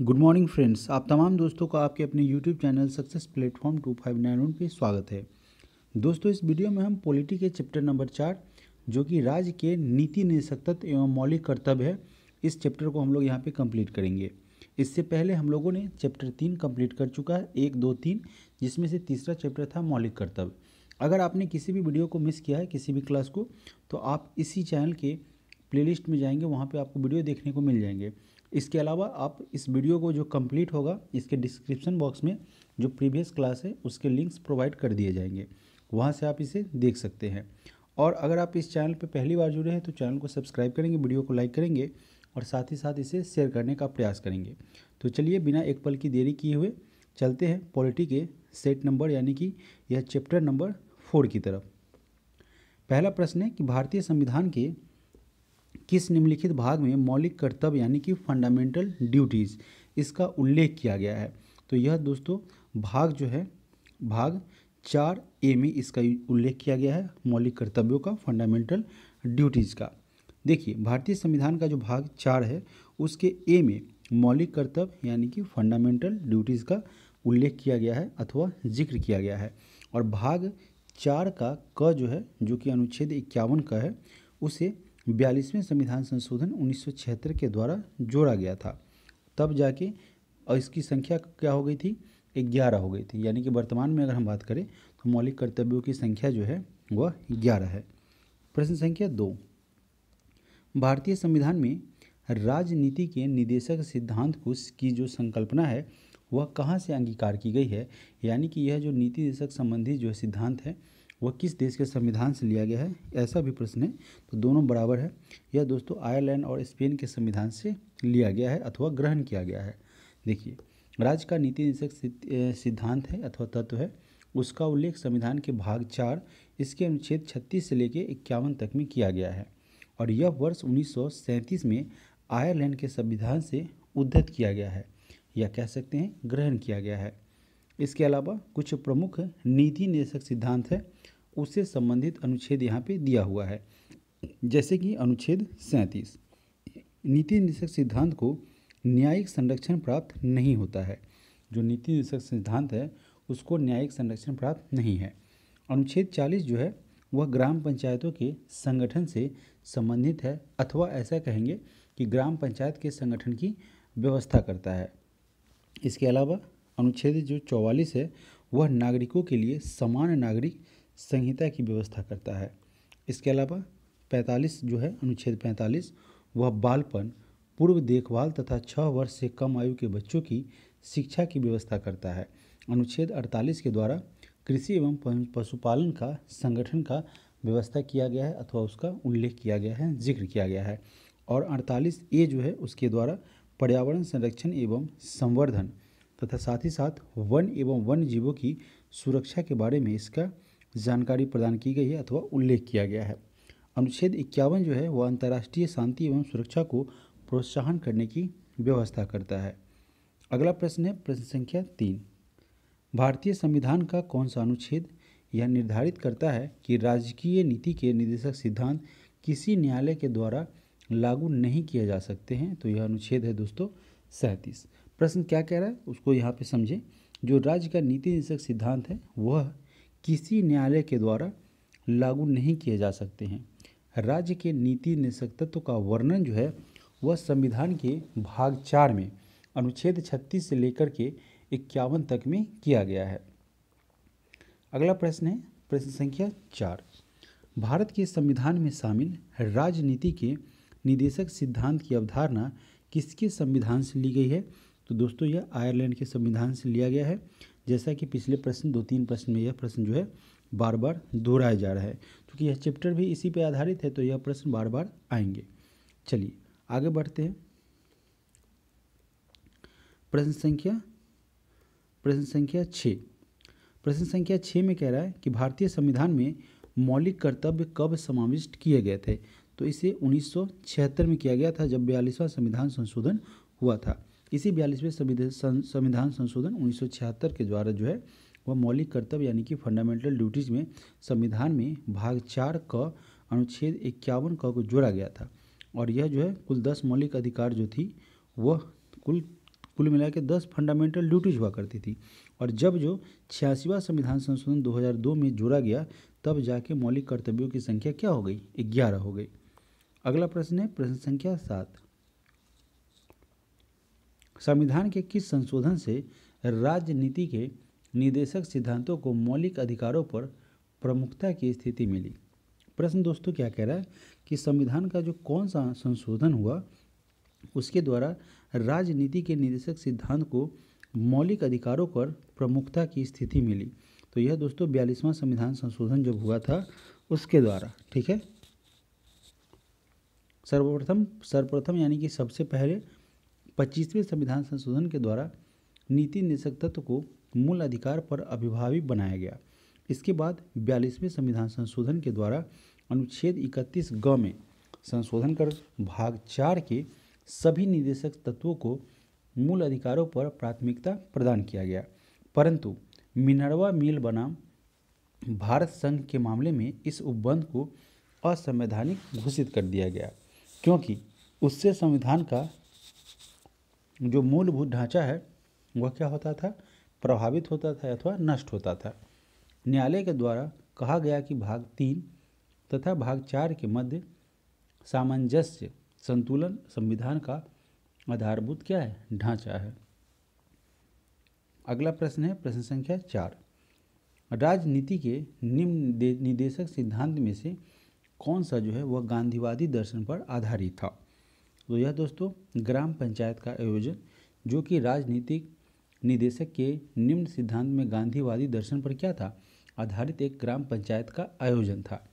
good morning friends आप तमाम दोस्तों का आपके अपने YouTube channel success platform two five nine one पर स्वागत है दोस्तों इस वीडियो में हम पॉलिटी के चैप्टर नंबर चार जो कि राज्य के नीति निशक्त एवं मौलिक कर्तव्य है इस चैप्टर को हम लोग यहाँ पे कंप्लीट करेंगे इससे पहले हम लोगों ने चैप्टर तीन कम्प्लीट कर चुका है एक दो तीन जिसमें से तीसरा चैप्टर था मौलिक कर्तव्य अगर आपने किसी भी वीडियो को मिस किया है किसी भी क्लास को तो आप इसी चैनल के प्लेलिस्ट में जाएंगे वहाँ पे आपको वीडियो देखने को मिल जाएंगे इसके अलावा आप इस वीडियो को जो कंप्लीट होगा इसके डिस्क्रिप्शन बॉक्स में जो प्रीवियस क्लास है उसके लिंक्स प्रोवाइड कर दिए जाएंगे वहाँ से आप इसे देख सकते हैं और अगर आप इस चैनल पर पहली बार जुड़े हैं तो चैनल को सब्सक्राइब करेंगे वीडियो को लाइक करेंगे और साथ ही साथ इसे शेयर करने का प्रयास करेंगे तो चलिए बिना एक पल की देरी किए हुए चलते हैं पॉलिटी के सेट नंबर यानी कि यह चैप्टर नंबर फोर की तरफ पहला प्रश्न है कि भारतीय संविधान के किस निम्नलिखित भाग में मौलिक कर्तव्य यानी कि फंडामेंटल ड्यूटीज़ इसका उल्लेख किया गया है तो यह दोस्तों भाग जो है भाग चार ए में इसका उल्लेख किया गया है मौलिक कर्तव्यों का फंडामेंटल ड्यूटीज़ का देखिए भारतीय संविधान का जो भाग चार है उसके ए में मौलिक कर्तव्य यानी कि फंडामेंटल ड्यूटीज़ का उल्लेख किया गया है अथवा जिक्र किया गया है और भाग चार का क जो है जो कि अनुच्छेद इक्यावन का है उसे बयालीसवें संविधान संशोधन 1976 के द्वारा जोड़ा गया था तब जाके और इसकी संख्या क्या हो गई थी ग्यारह हो गई थी यानी कि वर्तमान में अगर हम बात करें तो मौलिक कर्तव्यों की संख्या जो है वह ग्यारह है प्रश्न संख्या दो भारतीय संविधान में राजनीति के निदेशक सिद्धांत को की जो संकल्पना है वह कहाँ से अंगीकार की गई है यानी कि यह जो नीति निदेशक संबंधी जो सिद्धांत है वह किस देश के संविधान से लिया गया है ऐसा भी प्रश्न है तो दोनों बराबर है यह दोस्तों आयरलैंड और स्पेन के संविधान से लिया गया है अथवा ग्रहण किया गया है देखिए राज्य का नीति निषेक सिद्धांत है अथवा तत्व है उसका उल्लेख संविधान के भाग चार इसके अनुच्छेद छत्तीस से लेकर इक्यावन तक में किया गया है और यह वर्ष उन्नीस में आयरलैंड के संविधान से उद्धत किया गया है या कह सकते हैं ग्रहण किया गया है इसके अलावा कुछ प्रमुख नीति निषेक सिद्धांत है उससे संबंधित अनुच्छेद यहाँ पे दिया हुआ है जैसे कि अनुच्छेद सैंतीस नीति निषेक सिद्धांत को न्यायिक संरक्षण प्राप्त नहीं होता है जो नीति निषेक सिद्धांत है उसको न्यायिक संरक्षण प्राप्त नहीं है अनुच्छेद चालीस जो है वह ग्राम पंचायतों के संगठन से संबंधित है अथवा ऐसा कहेंगे कि ग्राम पंचायत के संगठन की व्यवस्था करता है इसके अलावा अनुच्छेद जो चौवालीस है वह नागरिकों के लिए समान नागरिक संहिता की व्यवस्था करता है इसके अलावा 45 जो है अनुच्छेद 45 वह बालपन पूर्व देखभाल तथा छः वर्ष से कम आयु के बच्चों की शिक्षा की व्यवस्था करता है अनुच्छेद 48 के द्वारा कृषि एवं पशुपालन का संगठन का व्यवस्था किया गया है अथवा उसका उल्लेख किया गया है जिक्र किया गया है और 48 ए जो है उसके द्वारा पर्यावरण संरक्षण एवं संवर्धन तथा साथ ही साथ वन एवं वन जीवों की सुरक्षा के बारे में इसका जानकारी प्रदान की गई है अथवा उल्लेख किया गया है अनुच्छेद इक्यावन जो है वह अंतर्राष्ट्रीय शांति एवं सुरक्षा को प्रोत्साहन करने की व्यवस्था करता है अगला प्रश्न है प्रश्न संख्या तीन भारतीय संविधान का कौन सा अनुच्छेद यह निर्धारित करता है कि राजकीय नीति के निदेशक सिद्धांत किसी न्यायालय के द्वारा लागू नहीं किए जा सकते हैं तो यह अनुच्छेद है दोस्तों सैंतीस प्रश्न क्या कह रहा है उसको यहाँ पे समझें जो राज्य का नीति निदेशक सिद्धांत है वह किसी न्यायालय के द्वारा लागू नहीं किए जा सकते हैं राज्य के नीति निषक्तत्व का वर्णन जो है वह संविधान के भाग चार में अनुच्छेद छत्तीस से लेकर के इक्यावन तक में किया गया है अगला प्रश्न है प्रश्न संख्या चार भारत के संविधान में शामिल राजनीति के निदेशक सिद्धांत की अवधारणा किसके संविधान से ली गई है तो दोस्तों यह आयरलैंड के संविधान से लिया गया है जैसा कि पिछले प्रश्न दो तीन प्रश्न में यह प्रश्न जो है बार बार दोहराया जा रहा है क्योंकि यह चैप्टर भी इसी पे आधारित है तो यह प्रश्न बार बार आएंगे चलिए आगे बढ़ते हैं प्रश्न संख्या प्रश्न संख्या छः प्रश्न संख्या छः में कह रहा है कि भारतीय संविधान में मौलिक कर्तव्य कब समाविष्ट किए गए थे तो इसे 1976 में किया गया था जब बयालीसवां संविधान संशोधन हुआ था इसी बयालीसवें संविधान संशोधन उन्नीस के द्वारा जो है वह मौलिक कर्तव्य यानी कि फंडामेंटल ड्यूटीज़ में संविधान में भाग चार क अनुच्छेद इक्यावन क को जोड़ा गया था और यह जो है कुल दस मौलिक अधिकार जो थी वह कुल कुल मिला के दस फंडामेंटल ड्यूटीज हुआ करती थी और जब जो छियासीवा संविधान संशोधन 2002 में जोड़ा गया तब जाके मौलिक कर्तव्यों की संख्या क्या हो गई ग्यारह हो गई अगला प्रश्न है प्रश्न संख्या सात संविधान के किस संशोधन से राजनीति के निदेशक सिद्धांतों को मौलिक अधिकारों पर प्रमुखता की स्थिति मिली प्रश्न दोस्तों क्या कह रहा है कि संविधान का जो कौन सा संशोधन हुआ उसके द्वारा राजनीति के निदेशक सिद्धांत को मौलिक अधिकारों पर प्रमुखता की स्थिति मिली तो यह दोस्तों बयालीसवां संविधान संशोधन जब हुआ था उसके द्वारा ठीक है सर्वप्रथम सर्वप्रथम यानी कि सबसे पहले पच्चीसवें संविधान संशोधन के द्वारा नीति निषेक तत्व को मूल अधिकार पर अभिभावी बनाया गया इसके बाद बयालीसवें संविधान संशोधन के द्वारा अनुच्छेद इकतीस ग में संशोधन कर भाग चार के सभी निदेशक तत्वों को मूल अधिकारों पर प्राथमिकता प्रदान किया गया परंतु मिनरवा मिल बनाम भारत संघ के मामले में इस उपबंध को असंवैधानिक घोषित कर दिया गया क्योंकि उससे संविधान का जो मूलभूत ढांचा है वह क्या होता था प्रभावित होता था अथवा नष्ट होता था न्यायालय के द्वारा कहा गया कि भाग तीन तथा भाग चार के मध्य सामंजस्य संतुलन संविधान का आधारभूत क्या है ढांचा है अगला प्रश्न है प्रश्न संख्या चार राजनीति के निम्न निदेशक सिद्धांत में से कौन सा जो है वह गांधीवादी दर्शन पर आधारित था तो यह दोस्तों ग्राम पंचायत का आयोजन जो कि राजनीतिक निदेशक के निम्न सिद्धांत में गांधीवादी दर्शन पर क्या था आधारित एक ग्राम पंचायत का आयोजन था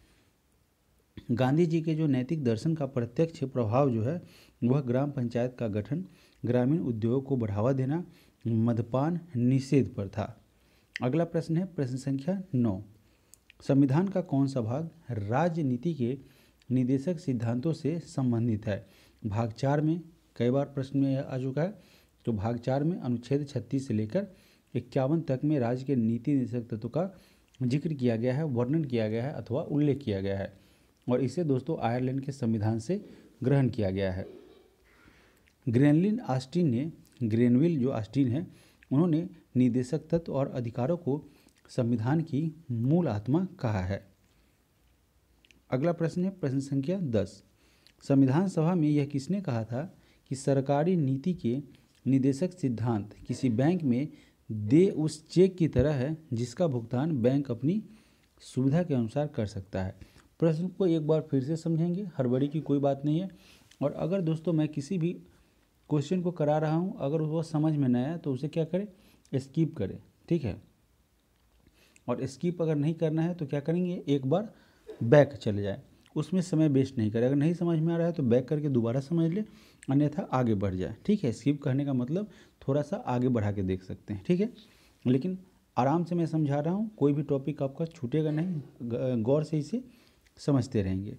गांधी जी के जो नैतिक दर्शन का प्रत्यक्ष प्रभाव जो है वह ग्राम पंचायत का गठन ग्रामीण उद्योग को बढ़ावा देना मदपान निषेध पर था अगला प्रश्न है प्रश्न संख्या नौ संविधान का कौन सा भाग राजनीति के निदेशक सिद्धांतों से संबंधित है भाग चार में कई बार प्रश्न में आ चुका है तो भाग चार में अनुच्छेद छत्तीस से लेकर इक्यावन तक में राज्य के नीति निदेशक तत्व का जिक्र किया गया है वर्णन किया गया है अथवा उल्लेख किया गया है और इसे दोस्तों आयरलैंड के संविधान से ग्रहण किया गया है ग्रेनलिन आस्टिन ने ग्रेनविल जो आस्टिन है उन्होंने निदेशक तत्व और अधिकारों को संविधान की मूल आत्मा कहा है अगला प्रश्न है प्रश्न संख्या दस संविधान सभा में यह किसने कहा था कि सरकारी नीति के निदेशक सिद्धांत किसी बैंक में दे उस चेक की तरह है जिसका भुगतान बैंक अपनी सुविधा के अनुसार कर सकता है प्रश्न को एक बार फिर से समझेंगे हड़बड़ी की कोई बात नहीं है और अगर दोस्तों मैं किसी भी क्वेश्चन को करा रहा हूँ अगर वो समझ में न आया तो उसे क्या करें स्किप करें ठीक है और स्किप अगर नहीं करना है तो क्या करेंगे एक बार बैक चले जाए उसमें समय वेस्ट नहीं करें अगर नहीं समझ में आ रहा है तो बैक करके दोबारा समझ ले अन्यथा आगे बढ़ जाए ठीक है स्किप करने का मतलब थोड़ा सा आगे बढ़ा के देख सकते हैं ठीक है लेकिन आराम से मैं समझा रहा हूँ कोई भी टॉपिक आपका छूटेगा नहीं गौर से इसे समझते रहेंगे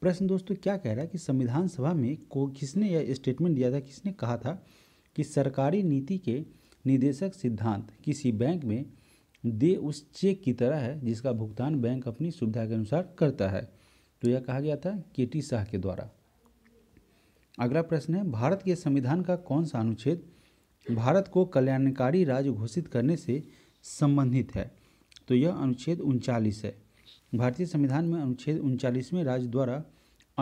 प्रश्न दोस्तों क्या कह रहा है कि संविधान सभा में को किसने यह स्टेटमेंट दिया था किसने कहा था कि सरकारी नीति के निदेशक सिद्धांत किसी बैंक में दे उस चेक की तरह है जिसका भुगतान बैंक अपनी सुविधा के अनुसार करता है तो यह कहा गया था के टी शाह के द्वारा अगला प्रश्न है भारत के संविधान का कौन सा अनुच्छेद भारत को कल्याणकारी राज्य घोषित करने से संबंधित है तो यह अनुच्छेद उनचालीस है भारतीय संविधान में अनुच्छेद उनचालीसवें राज्य द्वारा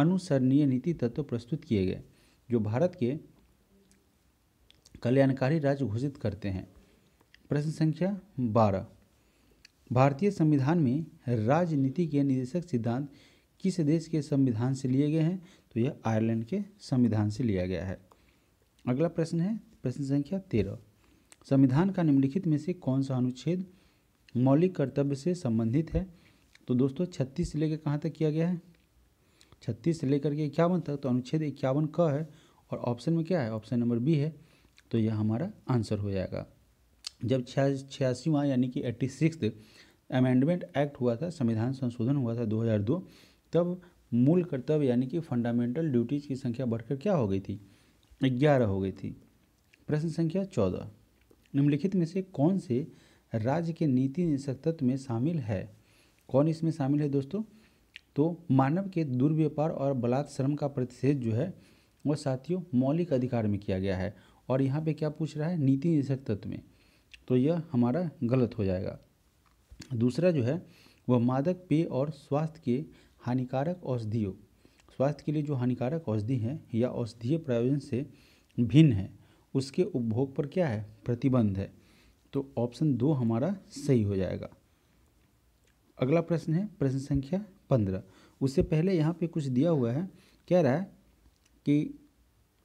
अनुसरणीय नीति तत्व तो प्रस्तुत किए गए जो भारत के कल्याणकारी राज्य घोषित करते हैं प्रश्न संख्या बारह भारतीय संविधान में राजनीति के निदेशक सिद्धांत किस देश के संविधान से लिए गए हैं तो यह आयरलैंड के संविधान से लिया गया है अगला प्रश्न है प्रश्न संख्या तेरह संविधान का निम्नलिखित में से कौन सा अनुच्छेद मौलिक कर्तव्य से संबंधित है तो दोस्तों छत्तीस से लेकर कहाँ तक किया गया है छत्तीस से लेकर के इक्यावन तक तो अनुच्छेद इक्यावन क है और ऑप्शन में क्या है ऑप्शन नंबर बी है तो यह हमारा आंसर हो जाएगा जब छिया छियासीवा यानी कि एट्टी सिक्स अमेंडमेंट एक्ट हुआ था संविधान संशोधन हुआ था तब मूल कर्तव्य यानी कि फंडामेंटल ड्यूटीज़ की संख्या बढ़कर क्या हो गई थी ग्यारह हो गई थी प्रश्न संख्या चौदह निम्नलिखित में से कौन से राज्य के नीति तत्व में शामिल है कौन इसमें शामिल है दोस्तों तो मानव के दुर्व्यापार और बलात्श्रम का प्रतिषेध जो है वह साथियों मौलिक अधिकार में किया गया है और यहाँ पे क्या पूछ रहा है नीति निशक तत्व में तो यह हमारा गलत हो जाएगा दूसरा जो है वह मादक पेय और स्वास्थ्य के हानिकारक औषधियों स्वास्थ्य के लिए जो हानिकारक औषधि है या औषधीय प्रयोजन से भिन्न है उसके उपभोग पर क्या है प्रतिबंध है तो ऑप्शन दो हमारा सही हो जाएगा अगला प्रश्न है प्रश्न संख्या पंद्रह उससे पहले यहाँ पे कुछ दिया हुआ है कह रहा है कि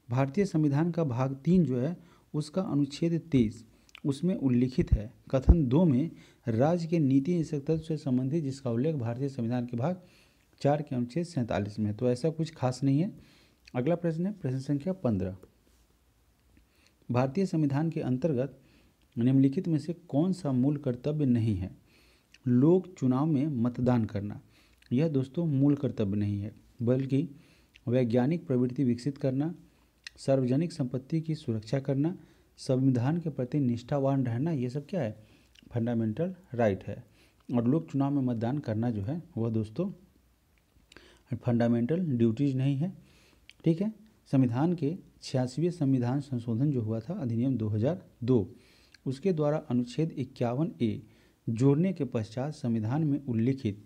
भारतीय संविधान का भाग तीन जो है उसका अनुच्छेद तेईस उसमें उल्लिखित है कथन दो में राज्य के नीति निश्चित से संबंधित जिसका उल्लेख भारतीय संविधान के भाग चार के अनुच्छेद सैंतालीस में तो ऐसा कुछ खास नहीं है अगला प्रश्न है प्रश्न संख्या पंद्रह भारतीय संविधान के अंतर्गत निम्नलिखित में से कौन सा मूल कर्तव्य नहीं है लोक चुनाव में मतदान करना यह दोस्तों मूल कर्तव्य नहीं है बल्कि वैज्ञानिक प्रवृत्ति विकसित करना सार्वजनिक संपत्ति की सुरक्षा करना संविधान के प्रति निष्ठावान रहना ये सब क्या है फंडामेंटल राइट है और लोक चुनाव में मतदान करना जो है वह दोस्तों फंडामेंटल ड्यूटीज नहीं है ठीक है संविधान के छियासीवें संविधान संशोधन जो हुआ था अधिनियम 2002 उसके द्वारा अनुच्छेद इक्यावन ए जोड़ने के पश्चात संविधान में उल्लिखित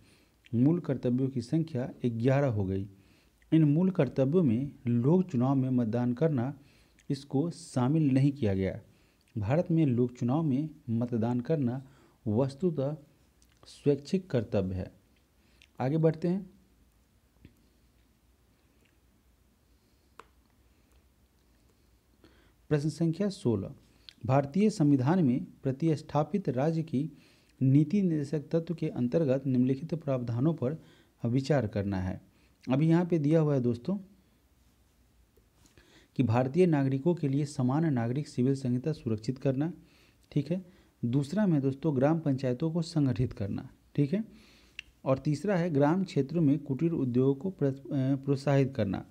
मूल कर्तव्यों की संख्या ग्यारह हो गई इन मूल कर्तव्यों में लोक चुनाव में मतदान करना इसको शामिल नहीं किया गया भारत में लोक चुनाव में मतदान करना वस्तुतः स्वैच्छिक कर्तव्य है आगे बढ़ते हैं प्रश्न संख्या सोलह भारतीय संविधान में प्रतिस्थापित राज्य की नीति निर्देशक तत्व के अंतर्गत निम्नलिखित प्रावधानों पर विचार करना है अभी यहाँ पे दिया हुआ है दोस्तों कि भारतीय नागरिकों के लिए समान नागरिक सिविल संहिता सुरक्षित करना ठीक है दूसरा में दोस्तों ग्राम पंचायतों को संगठित करना ठीक है और तीसरा है ग्राम क्षेत्रों में कुटीर उद्योगों को प्रोत्साहित करना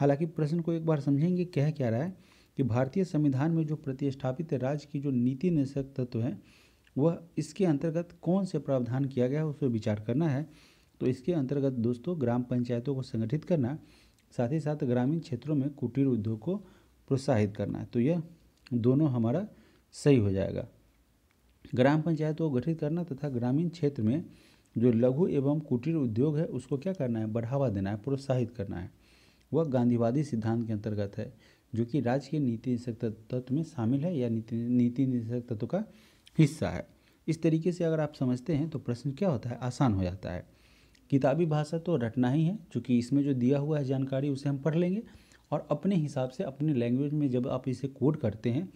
हालांकि प्रश्न को एक बार समझेंगे कह क्या रहा है कि भारतीय संविधान में जो प्रतिष्ठापित राज्य की जो नीति निषेक तत्व हैं वह इसके अंतर्गत कौन से प्रावधान किया गया है उस पर विचार करना है तो इसके अंतर्गत दोस्तों ग्राम पंचायतों को संगठित करना साथ ही साथ ग्रामीण क्षेत्रों में कुटीर उद्योग को प्रोत्साहित करना तो यह दोनों हमारा सही हो जाएगा ग्राम पंचायतों को गठित करना तथा ग्रामीण क्षेत्र में जो लघु एवं कुटीर उद्योग है उसको क्या करना है बढ़ावा देना है प्रोत्साहित करना है वह गांधीवादी सिद्धांत के अंतर्गत है जो कि राज्य के नीति निषेक तत्व में शामिल है या नीति नीति निषेक तत्व का हिस्सा है इस तरीके से अगर आप समझते हैं तो प्रश्न क्या होता है आसान हो जाता है किताबी भाषा तो रटना ही है क्योंकि इसमें जो दिया हुआ है जानकारी उसे हम पढ़ लेंगे और अपने हिसाब से अपने लैंग्वेज में जब आप इसे कोड करते हैं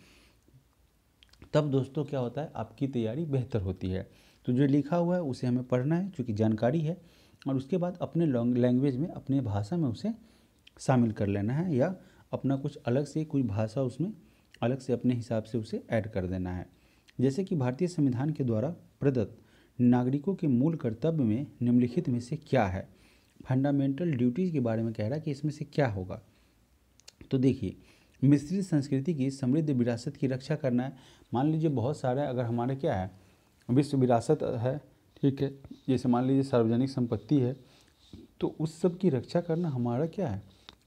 तब दोस्तों क्या होता है आपकी तैयारी बेहतर होती है तो जो लिखा हुआ है उसे हमें पढ़ना है चूँकि जानकारी है और उसके बाद अपने लैंग्वेज में अपने भाषा में उसे शामिल कर लेना है या अपना कुछ अलग से कोई भाषा उसमें अलग से अपने हिसाब से उसे ऐड कर देना है जैसे कि भारतीय संविधान के द्वारा प्रदत्त नागरिकों के मूल कर्तव्य में निम्नलिखित में से क्या है फंडामेंटल ड्यूटीज़ के बारे में कह रहा है कि इसमें से क्या होगा तो देखिए मिश्रित संस्कृति की समृद्ध विरासत की रक्षा करना है मान लीजिए बहुत सारे अगर हमारे क्या है विश्व विरासत है ठीक है जैसे मान लीजिए सार्वजनिक संपत्ति है तो उस सब की रक्षा करना हमारा क्या है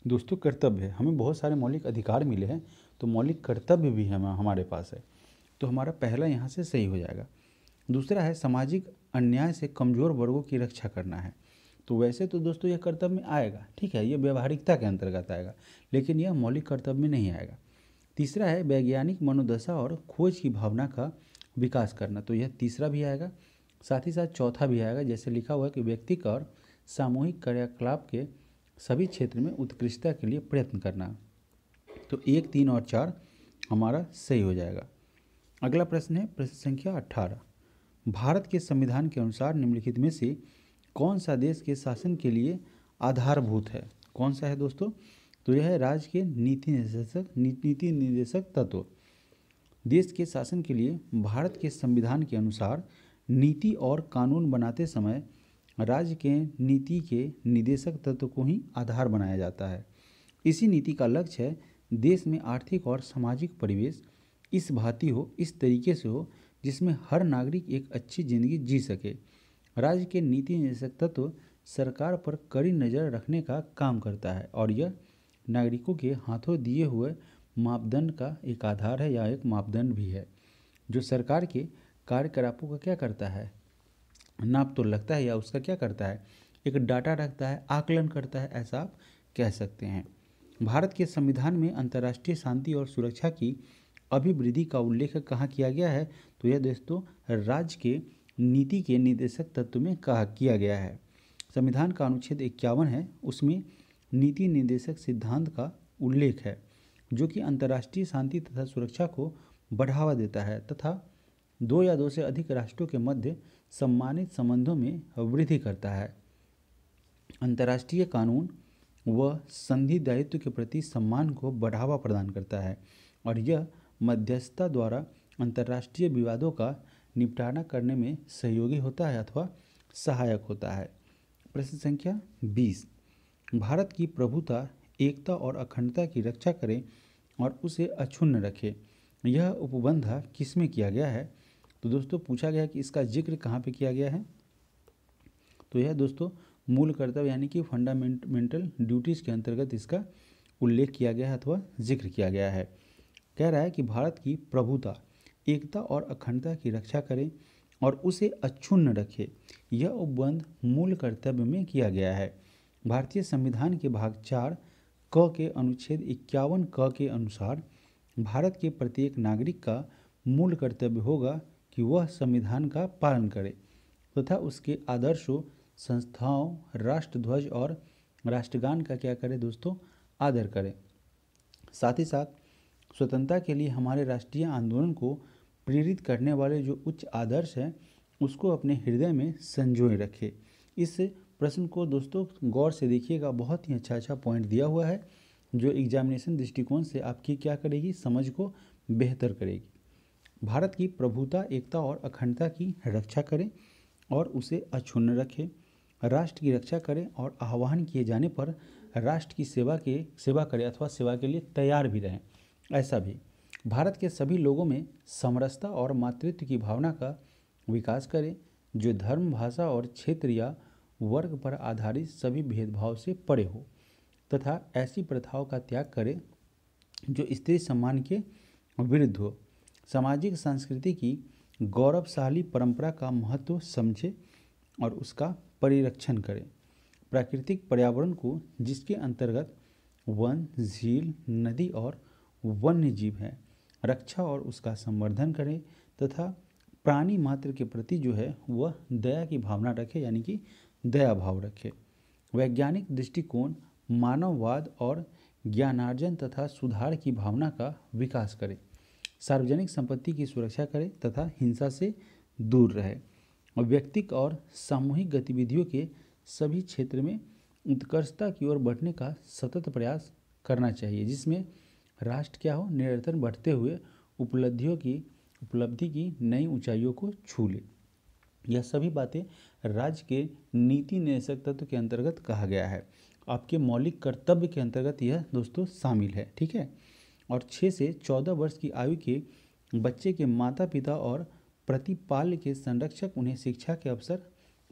दोस्तों कर्तव्य है हमें बहुत सारे मौलिक अधिकार मिले हैं तो मौलिक कर्तव्य भी हम हमारे पास है तो हमारा पहला यहाँ से सही हो जाएगा दूसरा है सामाजिक अन्याय से कमज़ोर वर्गों की रक्षा करना है तो वैसे तो दोस्तों यह कर्तव्य में आएगा ठीक है यह व्यवहारिकता के अंतर्गत आएगा लेकिन यह मौलिक कर्तव्य में नहीं आएगा तीसरा है वैज्ञानिक मनोदशा और खोज की भावना का विकास करना तो यह तीसरा भी आएगा साथ ही साथ चौथा भी आएगा जैसे लिखा हुआ है कि व्यक्तिक और सामूहिक क्रियाकलाप के सभी क्षेत्र में उत्कृष्टता के लिए प्रयत्न करना तो एक तीन और चार हमारा सही हो जाएगा अगला प्रश्न है प्रश्न संख्या अट्ठारह भारत के संविधान के अनुसार निम्नलिखित में से कौन सा देश के शासन के लिए आधारभूत है कौन सा है दोस्तों तो यह है राज्य के नीति निर्देशक नीति निर्देशक तत्व देश के शासन के लिए भारत के संविधान के अनुसार नीति और कानून बनाते समय राज्य के नीति के निदेशक तत्व को ही आधार बनाया जाता है इसी नीति का लक्ष्य है देश में आर्थिक और सामाजिक परिवेश इस भांति हो इस तरीके से हो जिसमें हर नागरिक एक अच्छी जिंदगी जी सके राज्य के नीति निदेशक तत्व सरकार पर कड़ी नज़र रखने का काम करता है और यह नागरिकों के हाथों दिए हुए मापदंड का एक आधार है या एक मापदंड भी है जो सरकार के कार्यकलापों का क्या करता है नाप तो लगता है या उसका क्या करता है एक डाटा रखता है आकलन करता है ऐसा आप कह सकते हैं भारत के संविधान में अंतर्राष्ट्रीय शांति और सुरक्षा की अभिवृद्धि का उल्लेख कहाँ किया गया है तो यह दोस्तों राज्य के नीति के निदेशक तत्व में कहा किया गया है संविधान का अनुच्छेद इक्यावन है उसमें नीति निदेशक सिद्धांत का उल्लेख है जो कि अंतर्राष्ट्रीय शांति तथा सुरक्षा को बढ़ावा देता है तथा दो या दो से अधिक राष्ट्रों के मध्य सम्मानित संबंधों में वृद्धि करता है अंतर्राष्ट्रीय कानून व संधि दायित्व के प्रति सम्मान को बढ़ावा प्रदान करता है और यह मध्यस्थता द्वारा अंतर्राष्ट्रीय विवादों का निपटारा करने में सहयोगी होता है अथवा सहायक होता है प्रश्न संख्या बीस भारत की प्रभुता एकता और अखंडता की रक्षा करें और उसे अक्षुण्ण रखें यह उपबंध किसमें किया गया है तो दोस्तों पूछा गया कि इसका जिक्र कहाँ पे किया गया है तो यह दोस्तों मूल कर्तव्य यानी कि फंडामेंटल ड्यूटीज़ के अंतर्गत इसका उल्लेख किया गया है अथवा जिक्र किया गया है कह रहा है कि भारत की प्रभुता एकता और अखंडता की रक्षा करें और उसे अक्षुण्ण रखें यह उपबंध मूल कर्तव्य में किया गया है भारतीय संविधान के भाग चार क के अनुच्छेद इक्यावन क के अनुसार भारत के प्रत्येक नागरिक का मूल कर्तव्य होगा कि वह संविधान का पालन करे तथा तो उसके आदर्शों संस्थाओं राष्ट्रध्वज और राष्ट्रगान का क्या करें दोस्तों आदर करें साथ ही साथ स्वतंत्रता के लिए हमारे राष्ट्रीय आंदोलन को प्रेरित करने वाले जो उच्च आदर्श हैं उसको अपने हृदय में संजोए रखें इस प्रश्न को दोस्तों गौर से देखिएगा बहुत ही अच्छा अच्छा पॉइंट दिया हुआ है जो एग्जामिनेशन दृष्टिकोण से आपकी क्या करेगी समझ को बेहतर करेगी भारत की प्रभुता एकता और अखंडता की रक्षा करें और उसे अक्षुण्ण रखें राष्ट्र की रक्षा करें और आह्वान किए जाने पर राष्ट्र की सेवा के सेवा करें अथवा सेवा के लिए तैयार भी रहें ऐसा भी भारत के सभी लोगों में समरसता और मातृत्व की भावना का विकास करें जो धर्म भाषा और क्षेत्र या वर्ग पर आधारित सभी भेदभाव से परे हो तथा ऐसी प्रथाओं का त्याग करें जो स्त्री सम्मान के विरुद्ध हो सामाजिक संस्कृति की गौरवशाली परंपरा का महत्व समझे और उसका परिरक्षण करें प्राकृतिक पर्यावरण को जिसके अंतर्गत वन झील नदी और वन्य जीव है रक्षा और उसका संवर्धन करें तथा प्राणी मात्र के प्रति जो है वह दया की भावना रखे यानी कि दया भाव रखे वैज्ञानिक दृष्टिकोण मानववाद और ज्ञानार्जन तथा सुधार की भावना का विकास करें सार्वजनिक संपत्ति की सुरक्षा करे तथा हिंसा से दूर रहे और व्यक्तिक और सामूहिक गतिविधियों के सभी क्षेत्र में उत्कर्षता की ओर बढ़ने का सतत प्रयास करना चाहिए जिसमें राष्ट्र क्या हो निरंतर बढ़ते हुए उपलब्धियों की उपलब्धि की नई ऊंचाइयों को छू ले यह सभी बातें राज्य के नीति निर्देशक तत्व के अंतर्गत कहा गया है आपके मौलिक कर्तव्य के अंतर्गत यह दोस्तों शामिल है ठीक है और छः से चौदह वर्ष की आयु के बच्चे के माता पिता और प्रतिपाल के संरक्षक उन्हें शिक्षा के अवसर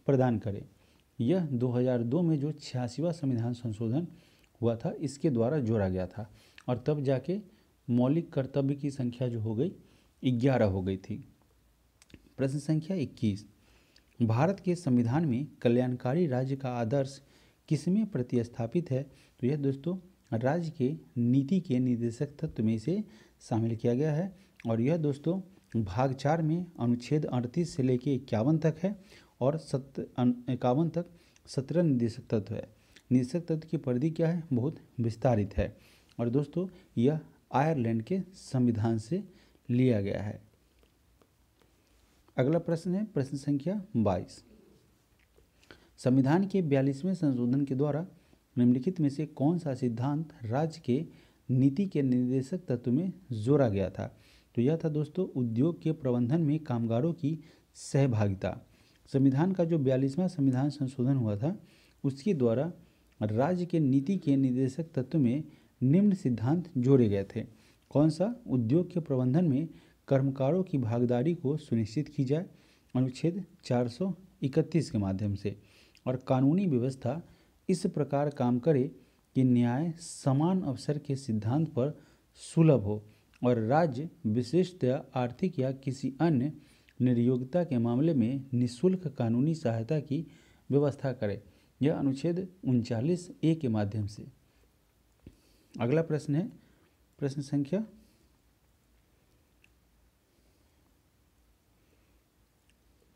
प्रदान करें यह 2002 में जो छियासीवा संविधान संशोधन हुआ था इसके द्वारा जोड़ा गया था और तब जाके मौलिक कर्तव्य की संख्या जो हो गई ग्यारह हो गई थी प्रश्न संख्या 21 भारत के संविधान में कल्याणकारी राज्य का आदर्श किसमें प्रतिस्थापित है तो यह दोस्तों राज्य के नीति के निर्देशक तत्व में इसे शामिल किया गया है और यह दोस्तों भाग चार में अनुच्छेद अड़तीस से लेकर इक्यावन तक है और सत इक्यावन तक सत्रह निर्देशक तत्व है निदेशक तत्व की परिधि क्या है बहुत विस्तारित है और दोस्तों यह आयरलैंड के संविधान से लिया गया है अगला प्रश्न है प्रश्न संख्या 22 संविधान के बयालीसवें संशोधन के द्वारा निम्नलिखित में से कौन सा सिद्धांत राज्य के नीति के निर्देशक तत्व में जोड़ा गया था तो यह था दोस्तों उद्योग के प्रबंधन में कामगारों की सहभागिता संविधान का जो बयालीसवां संविधान संशोधन हुआ था उसके द्वारा राज्य के नीति के निर्देशक तत्व में निम्न सिद्धांत जोड़े गए थे कौन सा उद्योग के प्रबंधन में कर्मकारों की भागीदारी को सुनिश्चित की जाए अनुच्छेद 431 के माध्यम से और कानूनी व्यवस्था इस प्रकार काम करे कि न्याय समान अवसर के सिद्धांत पर सुलभ हो और राज्य विशेषतया आर्थिक या किसी अन्य निर्योगता के मामले में निशुल्क कानूनी सहायता की व्यवस्था करे यह अनुच्छेद उनचालीस ए के माध्यम से अगला प्रश्न है प्रश्न संख्या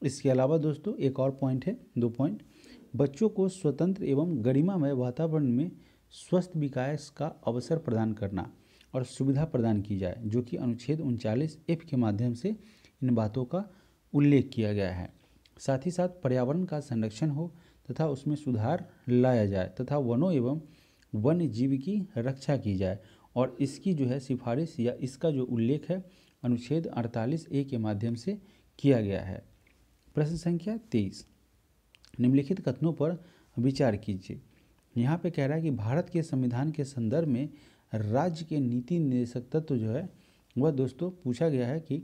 इसके अलावा दोस्तों एक और पॉइंट है दो पॉइंट बच्चों को स्वतंत्र एवं गरिमामय वातावरण में स्वस्थ विकास का अवसर प्रदान करना और सुविधा प्रदान की जाए जो कि अनुच्छेद उनचालीस एफ के माध्यम से इन बातों का उल्लेख किया गया है साथ ही साथ पर्यावरण का संरक्षण हो तथा उसमें सुधार लाया जाए तथा वनों एवं वन्य जीव की रक्षा की जाए और इसकी जो है सिफारिश या इसका जो उल्लेख है अनुच्छेद 48 ए के माध्यम से किया गया है प्रश्न संख्या तेईस निम्नलिखित कथनों पर विचार कीजिए यहाँ पे कह रहा है कि भारत के संविधान के संदर्भ में राज्य के नीति निर्देशक तत्व जो है वह दोस्तों पूछा गया है कि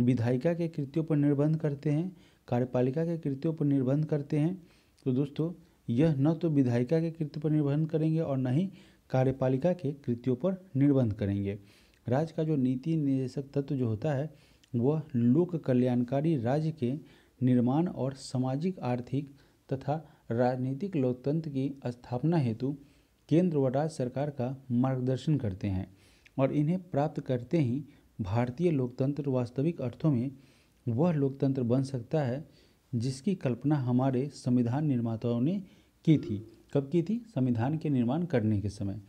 विधायिका के कृत्यों पर निर्बंध करते हैं कार्यपालिका के कृत्यों पर निर्बंध करते हैं तो दोस्तों यह न तो विधायिका के कृत्य पर निर्बंध करेंगे और न ही कार्यपालिका के कृत्यों पर निर्बंध करेंगे राज्य का जो नीति निर्देशक तत्व जो होता है वह लोक कल्याणकारी राज्य के निर्माण और सामाजिक आर्थिक तथा राजनीतिक लोकतंत्र की स्थापना हेतु केंद्र व राज्य सरकार का मार्गदर्शन करते हैं और इन्हें प्राप्त करते ही भारतीय लोकतंत्र वास्तविक अर्थों में वह लोकतंत्र बन सकता है जिसकी कल्पना हमारे संविधान निर्माताओं ने की थी कब की थी संविधान के निर्माण करने के समय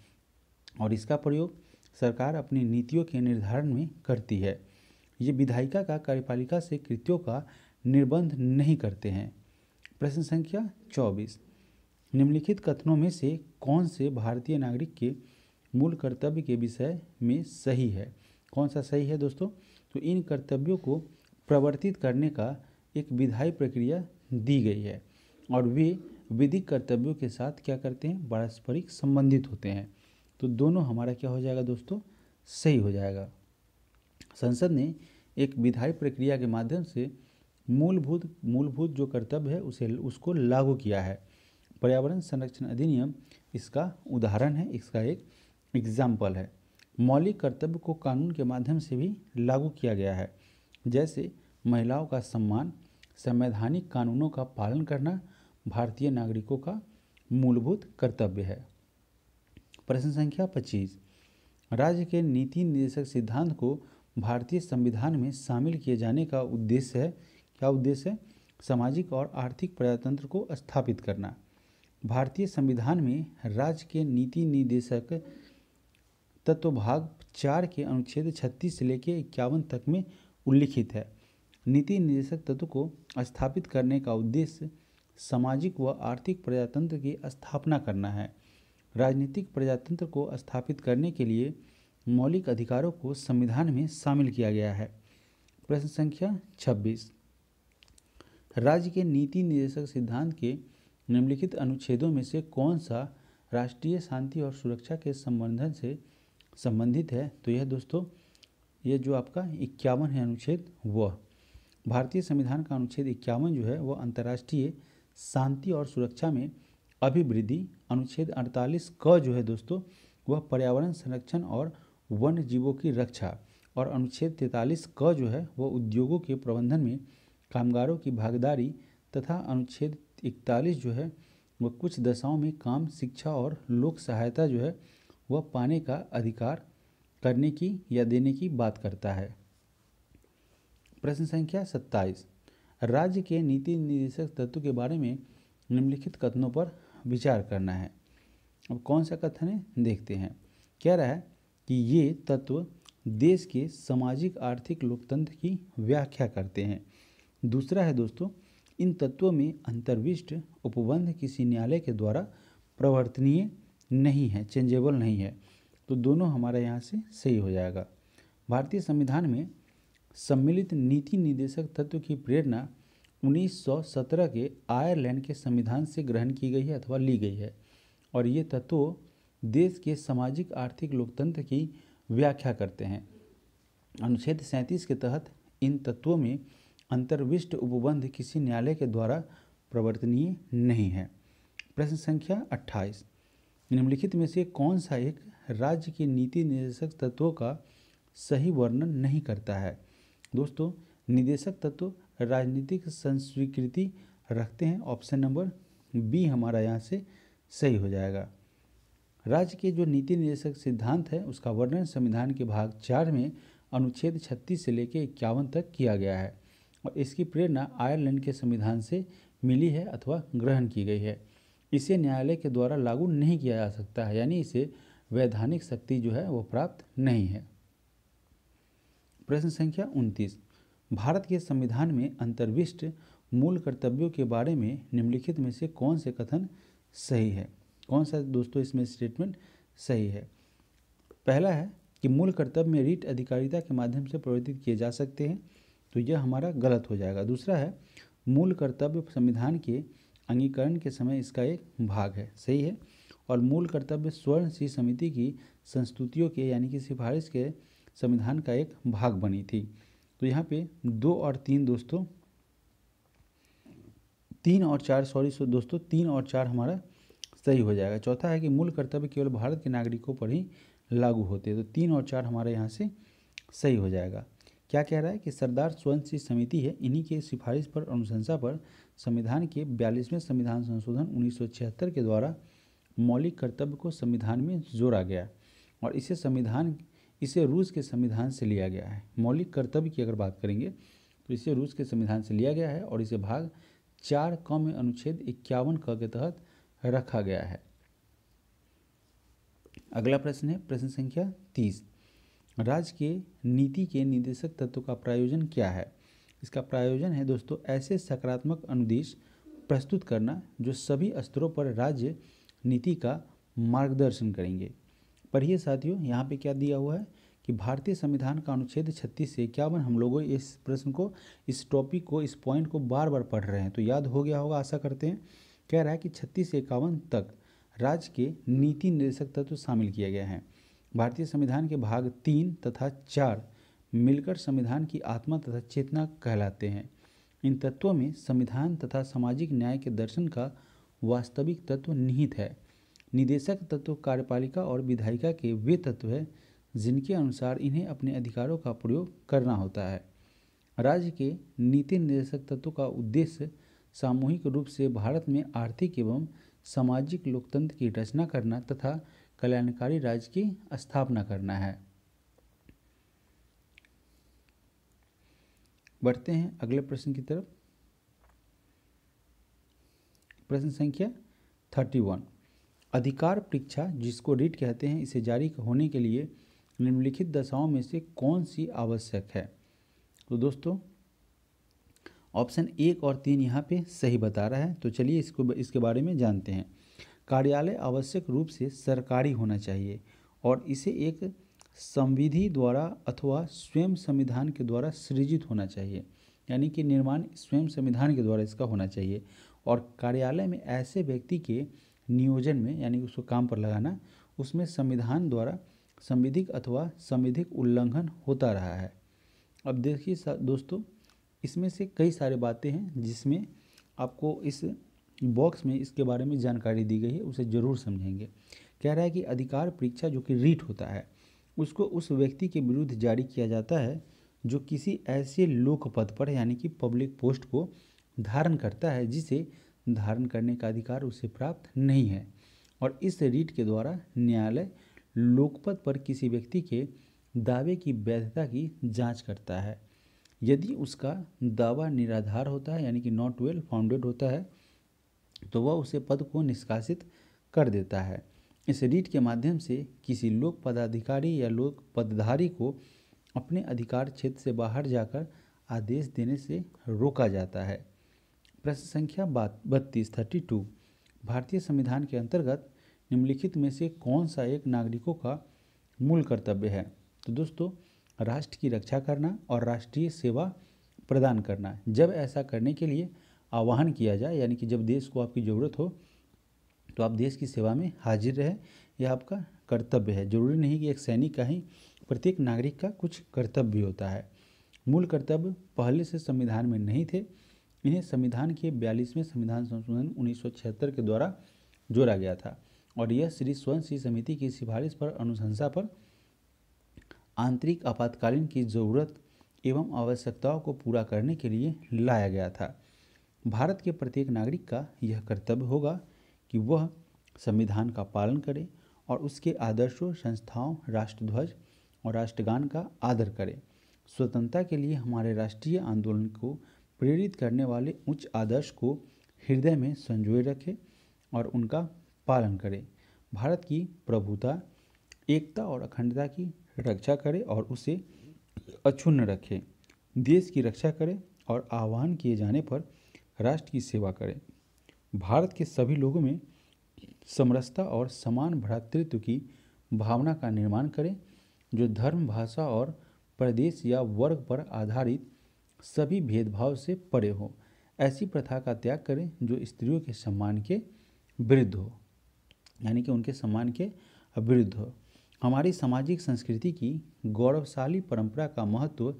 और इसका प्रयोग सरकार अपनी नीतियों के निर्धारण में करती है ये विधायिका का कार्यपालिका से कृत्यों का निर्बंध नहीं करते हैं प्रश्न संख्या चौबीस निम्नलिखित कथनों में से कौन से भारतीय नागरिक के मूल कर्तव्य के विषय में सही है कौन सा सही है दोस्तों तो इन कर्तव्यों को प्रवर्तित करने का एक विधायी प्रक्रिया दी गई है और वे विधिक कर्तव्यों के साथ क्या करते हैं पारस्परिक संबंधित होते हैं तो दोनों हमारा क्या हो जाएगा दोस्तों सही हो जाएगा संसद ने एक विधायी प्रक्रिया के माध्यम से मूलभूत मूलभूत जो कर्तव्य है उसे उसको लागू किया है पर्यावरण संरक्षण अधिनियम इसका उदाहरण है इसका एक एग्जाम्पल है मौलिक कर्तव्य को कानून के माध्यम से भी लागू किया गया है जैसे महिलाओं का सम्मान संवैधानिक कानूनों का पालन करना भारतीय नागरिकों का मूलभूत कर्तव्य है प्रश्न संख्या पच्चीस राज्य के नीति निर्देशक सिद्धांत को भारतीय संविधान में शामिल किए जाने का उद्देश्य है क्या उद्देश्य है सामाजिक और आर्थिक प्रजातंत्र को स्थापित करना भारतीय संविधान में राज्य के नीति निदेशक तत्व भाग चार के अनुच्छेद 36 से लेकर इक्यावन तक में उल्लिखित है नीति निदेशक तत्व को स्थापित करने का उद्देश्य सामाजिक व आर्थिक प्रजातंत्र की स्थापना करना है राजनीतिक प्रजातंत्र को स्थापित करने के लिए मौलिक अधिकारों को संविधान में शामिल किया गया है प्रश्न संख्या 26 राज्य के नीति निदेशक सिद्धांत के निम्नलिखित अनुच्छेदों में से कौन सा राष्ट्रीय शांति और सुरक्षा के संबंधन से संबंधित है तो यह दोस्तों ये जो आपका इक्यावन है अनुच्छेद वह भारतीय संविधान का अनुच्छेद इक्यावन जो है वह अंतर्राष्ट्रीय शांति और सुरक्षा में अभिवृद्धि अनुच्छेद 48 क जो है दोस्तों वह पर्यावरण संरक्षण और वन्य जीवों की रक्षा और अनुच्छेद 43 क जो है वह उद्योगों के प्रबंधन में कामगारों की भागीदारी तथा अनुच्छेद इकतालीस जो है वह कुछ दशाओं में काम शिक्षा और लोक सहायता जो है वह पाने का अधिकार करने की या देने की बात करता है प्रश्न संख्या सत्ताईस राज्य के नीति निदेशक तत्व के बारे में निम्नलिखित कथनों पर विचार करना है अब कौन सा कथन है देखते हैं कह रहा है कि ये तत्व देश के सामाजिक आर्थिक लोकतंत्र की व्याख्या करते हैं दूसरा है दोस्तों इन तत्वों में अंतर्विष्ट उपबंध किसी न्यायालय के द्वारा प्रवर्तनीय नहीं है चेंजेबल नहीं है तो दोनों हमारा यहाँ से सही हो जाएगा भारतीय संविधान में सम्मिलित नीति निदेशक तत्व की प्रेरणा 1917 के आयरलैंड के संविधान से ग्रहण की गई है अथवा ली गई है और ये तत्व देश के सामाजिक आर्थिक लोकतंत्र की व्याख्या करते हैं अनुच्छेद सैंतीस के तहत इन तत्वों में अंतर्विष्ट उपबंध किसी न्यायालय के द्वारा प्रवर्तनीय नहीं है प्रश्न संख्या 28 निम्नलिखित में से कौन सा एक राज्य के नीति निर्देशक तत्वों का सही वर्णन नहीं करता है दोस्तों निदेशक तत्व राजनीतिक संस्वीकृति रखते हैं ऑप्शन नंबर बी हमारा यहाँ से सही हो जाएगा राज्य के जो नीति निर्देशक सिद्धांत है उसका वर्णन संविधान के भाग चार में अनुच्छेद छत्तीस से लेकर इक्यावन तक किया गया है और इसकी प्रेरणा आयरलैंड के संविधान से मिली है अथवा ग्रहण की गई है इसे न्यायालय के द्वारा लागू नहीं किया जा सकता है यानी इसे वैधानिक शक्ति जो है वो प्राप्त नहीं है प्रश्न संख्या उनतीस भारत के संविधान में अंतर्विष्ट मूल कर्तव्यों के बारे में निम्नलिखित में से कौन से कथन सही है कौन सा दोस्तों इसमें स्टेटमेंट सही है पहला है कि मूल कर्तव्य में रीट अधिकारिता के माध्यम से प्रवर्तित किए जा सकते हैं तो यह हमारा गलत हो जाएगा दूसरा है मूल कर्तव्य संविधान के अंगीकरण के समय इसका एक भाग है सही है और मूल कर्तव्य स्वर्ण सी समिति की संस्तुतियों के यानी कि सिफारिश के संविधान का एक भाग बनी थी तो यहाँ पे दो और तीन दोस्तों तीन और चार सॉरी सो दोस्तों तीन और चार हमारा सही हो जाएगा चौथा है कि मूल कर्तव्य केवल भारत के नागरिकों पर ही लागू होते हैं तो तीन और चार हमारे यहाँ से सही हो जाएगा क्या कह रहा है कि सरदार स्वयंसी समिति है इन्हीं के सिफारिश पर अनुशंसा पर संविधान के बयालीसवें संविधान संशोधन उन्नीस के द्वारा मौलिक कर्तव्य को संविधान में जोड़ा गया और इसे संविधान इसे रूस के संविधान से लिया गया है मौलिक कर्तव्य की अगर बात करेंगे तो इसे रूस के संविधान से लिया गया है और इसे भाग चार क में अनुच्छेद इक्यावन क के तहत रखा गया है अगला प्रश्न है प्रश्न संख्या तीस राज्य के नीति के निदेशक तत्व का प्रायोजन क्या है इसका प्रायोजन है दोस्तों ऐसे सकारात्मक अनुदेश प्रस्तुत करना जो सभी स्तरों पर राज्य नीति का मार्गदर्शन करेंगे पढ़िए साथियों यहाँ पे क्या दिया हुआ है कि भारतीय संविधान का अनुच्छेद छत्तीस से इक्यावन हम लोगों इस प्रश्न को इस टॉपिक को इस पॉइंट को बार बार पढ़ रहे हैं तो याद हो गया होगा आशा करते हैं कह रहा है कि छत्तीस से इक्यावन तक राज्य के नीति निर्देशक तत्व शामिल किया गया है भारतीय संविधान के भाग तीन तथा चार मिलकर संविधान की आत्मा तथा चेतना कहलाते हैं इन तत्वों में संविधान तथा सामाजिक न्याय के दर्शन का वास्तविक तत्व निहित है निदेशक तत्व कार्यपालिका और विधायिका के वे तत्व हैं जिनके अनुसार इन्हें अपने अधिकारों का प्रयोग करना होता है राज्य के नीति निर्देशक तत्व का उद्देश्य सामूहिक रूप से भारत में आर्थिक एवं सामाजिक लोकतंत्र की रचना करना तथा कल्याणकारी राज्य की स्थापना करना है बढ़ते हैं अगले प्रश्न की तरफ प्रश्न संख्या थर्टी वन अधिकार परीक्षा जिसको रीट कहते हैं इसे जारी होने के लिए निम्नलिखित दशाओं में से कौन सी आवश्यक है तो दोस्तों ऑप्शन एक और तीन यहाँ पे सही बता रहा है तो चलिए इसको इसके बारे में जानते हैं कार्यालय आवश्यक रूप से सरकारी होना चाहिए और इसे एक संविधि द्वारा अथवा स्वयं संविधान के द्वारा सृजित होना चाहिए यानी कि निर्माण स्वयं संविधान के द्वारा इसका होना चाहिए और कार्यालय में ऐसे व्यक्ति के नियोजन में यानी उसको काम पर लगाना उसमें संविधान द्वारा संविधिक अथवा संविधिक उल्लंघन होता रहा है अब देखिए दोस्तों इसमें से कई सारे बातें हैं जिसमें आपको इस बॉक्स में इसके बारे में जानकारी दी गई है उसे ज़रूर समझेंगे कह रहा है कि अधिकार परीक्षा जो कि रीट होता है उसको उस व्यक्ति के विरुद्ध जारी किया जाता है जो किसी ऐसे लोक पद पर यानी कि पब्लिक पोस्ट को धारण करता है जिसे धारण करने का अधिकार उसे प्राप्त नहीं है और इस रीट के द्वारा न्यायालय लोकपद पर किसी व्यक्ति के दावे की वैधता की जांच करता है यदि उसका दावा निराधार होता है यानी कि नॉट वेल फाउंडेड होता है तो वह उसे पद को निष्कासित कर देता है इस रीट के माध्यम से किसी लोक पदाधिकारी या लोक पदधारी को अपने अधिकार क्षेत्र से बाहर जाकर आदेश देने से रोका जाता है प्रश्न संख्या बत्तीस थर्टी टू भारतीय संविधान के अंतर्गत निम्नलिखित में से कौन सा एक नागरिकों का मूल कर्तव्य है तो दोस्तों राष्ट्र की रक्षा करना और राष्ट्रीय सेवा प्रदान करना जब ऐसा करने के लिए आह्वान किया जाए यानी कि जब देश को आपकी ज़रूरत हो तो आप देश की सेवा में हाजिर रहें यह आपका कर्तव्य है जरूरी नहीं कि एक सैनिक का ही प्रत्येक नागरिक का कुछ कर्तव्य भी होता है मूल कर्तव्य पहले से संविधान में नहीं थे इन्हें संविधान के बयालीसवें संविधान संशोधन उन्नीस के द्वारा जोड़ा गया था और यह श्री स्वयं श्री समिति की सिफारिश पर अनुशंसा पर आंतरिक आपातकालीन की ज़रूरत एवं आवश्यकताओं को पूरा करने के लिए लाया गया था भारत के प्रत्येक नागरिक का यह कर्तव्य होगा कि वह संविधान का पालन करे और उसके आदर्शों संस्थाओं राष्ट्रध्वज और राष्ट्रगान का आदर करे स्वतंत्रता के लिए हमारे राष्ट्रीय आंदोलन को प्रेरित करने वाले उच्च आदर्श को हृदय में संजोए रखें और उनका पालन करें भारत की प्रभुता एकता और अखंडता की रक्षा करें और उसे अक्षुण्ण रखें देश की रक्षा करें और आह्वान किए जाने पर राष्ट्र की सेवा करें भारत के सभी लोगों में समरसता और समान भ्रातृत्व की भावना का निर्माण करें जो धर्म भाषा और प्रदेश या वर्ग पर आधारित सभी भेदभाव से परे हो ऐसी प्रथा का त्याग करें जो स्त्रियों के सम्मान के विरुद्ध हो यानी कि उनके सम्मान के विरुद्ध हो हमारी सामाजिक संस्कृति की गौरवशाली परंपरा का महत्व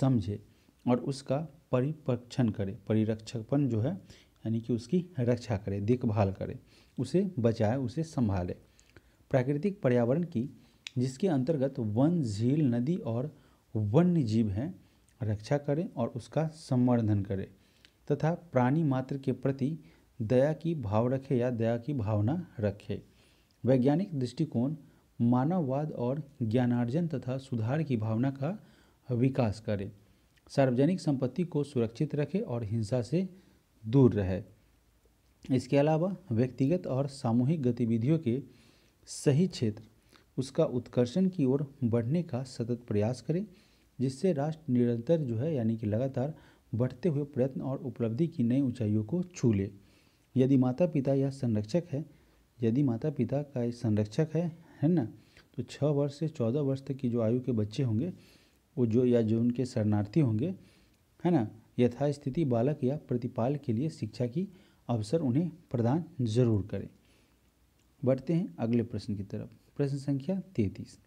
समझे और उसका परिपक्षण करे परिरक्षकपन जो है यानी कि उसकी रक्षा करे देखभाल करे उसे बचाए उसे संभाले प्राकृतिक पर्यावरण की जिसके अंतर्गत वन झील नदी और वन्य जीव हैं रक्षा करें और उसका संवर्धन करें तथा प्राणी मात्र के प्रति दया की भाव रखे या दया की भावना रखे वैज्ञानिक दृष्टिकोण मानववाद और ज्ञानार्जन तथा सुधार की भावना का विकास करें सार्वजनिक संपत्ति को सुरक्षित रखे और हिंसा से दूर रहे इसके अलावा व्यक्तिगत और सामूहिक गतिविधियों के सही क्षेत्र उसका उत्कर्षण की ओर बढ़ने का सतत प्रयास करें जिससे राष्ट्र निरंतर जो है यानी कि लगातार बढ़ते हुए प्रयत्न और उपलब्धि की नई ऊंचाइयों को छू ले यदि माता पिता या संरक्षक है यदि माता पिता का संरक्षक है है ना तो छः वर्ष से चौदह वर्ष तक की जो आयु के बच्चे होंगे वो जो या जो उनके शरणार्थी होंगे है ना यथास्थिति बालक या प्रतिपाल के लिए शिक्षा की अवसर उन्हें प्रदान जरूर करें बढ़ते हैं अगले प्रश्न की तरफ प्रश्न संख्या तैतीस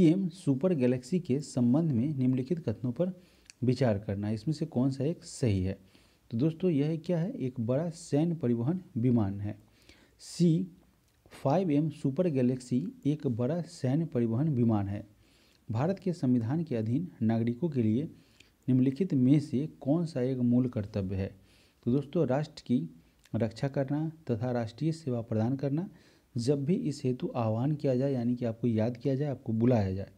एम सुपर गैलेक्सी के संबंध में निम्नलिखित कथनों पर विचार करना इसमें से कौन सा एक सही है तो दोस्तों यह क्या है एक बड़ा सैन्य परिवहन विमान है C five M Super Galaxy एक बड़ा सैन्य परिवहन विमान है भारत के संविधान के अधीन नागरिकों के लिए निम्नलिखित में से कौन सा एक मूल कर्तव्य है तो दोस्तों राष्ट्र की रक्षा करना तथा राष्ट्रीय सेवा प्रदान करना जब भी इस हेतु आह्वान किया जाए यानी कि आपको याद किया जाए आपको बुलाया जाए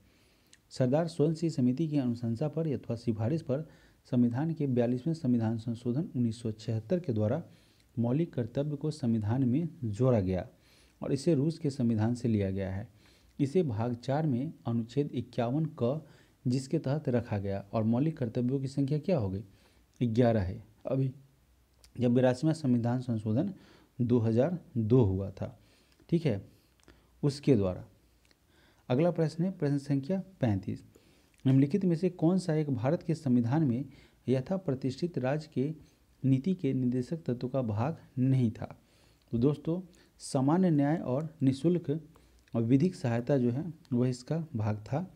सरदार स्वयंसेवी समिति की अनुशंसा पर अथवा सिफारिश पर संविधान के बयालीसवें संविधान संशोधन 1976 के द्वारा मौलिक कर्तव्य को संविधान में जोड़ा गया और इसे रूस के संविधान से लिया गया है इसे भाग चार में अनुच्छेद इक्यावन क जिसके तहत रखा गया और मौलिक कर्तव्यों की संख्या क्या हो गई ग्यारह है अभी जब बिरासीवा संविधान संशोधन 2002 हुआ था ठीक है उसके द्वारा अगला प्रश्न है प्रश्न संख्या पैंतीस निम्नलिखित में से कौन सा एक भारत के संविधान में यथा प्रतिष्ठित राज्य के नीति के निर्देशक तत्व का भाग नहीं था तो दोस्तों सामान्य न्याय और निशुल्क विधिक सहायता जो है वह इसका भाग था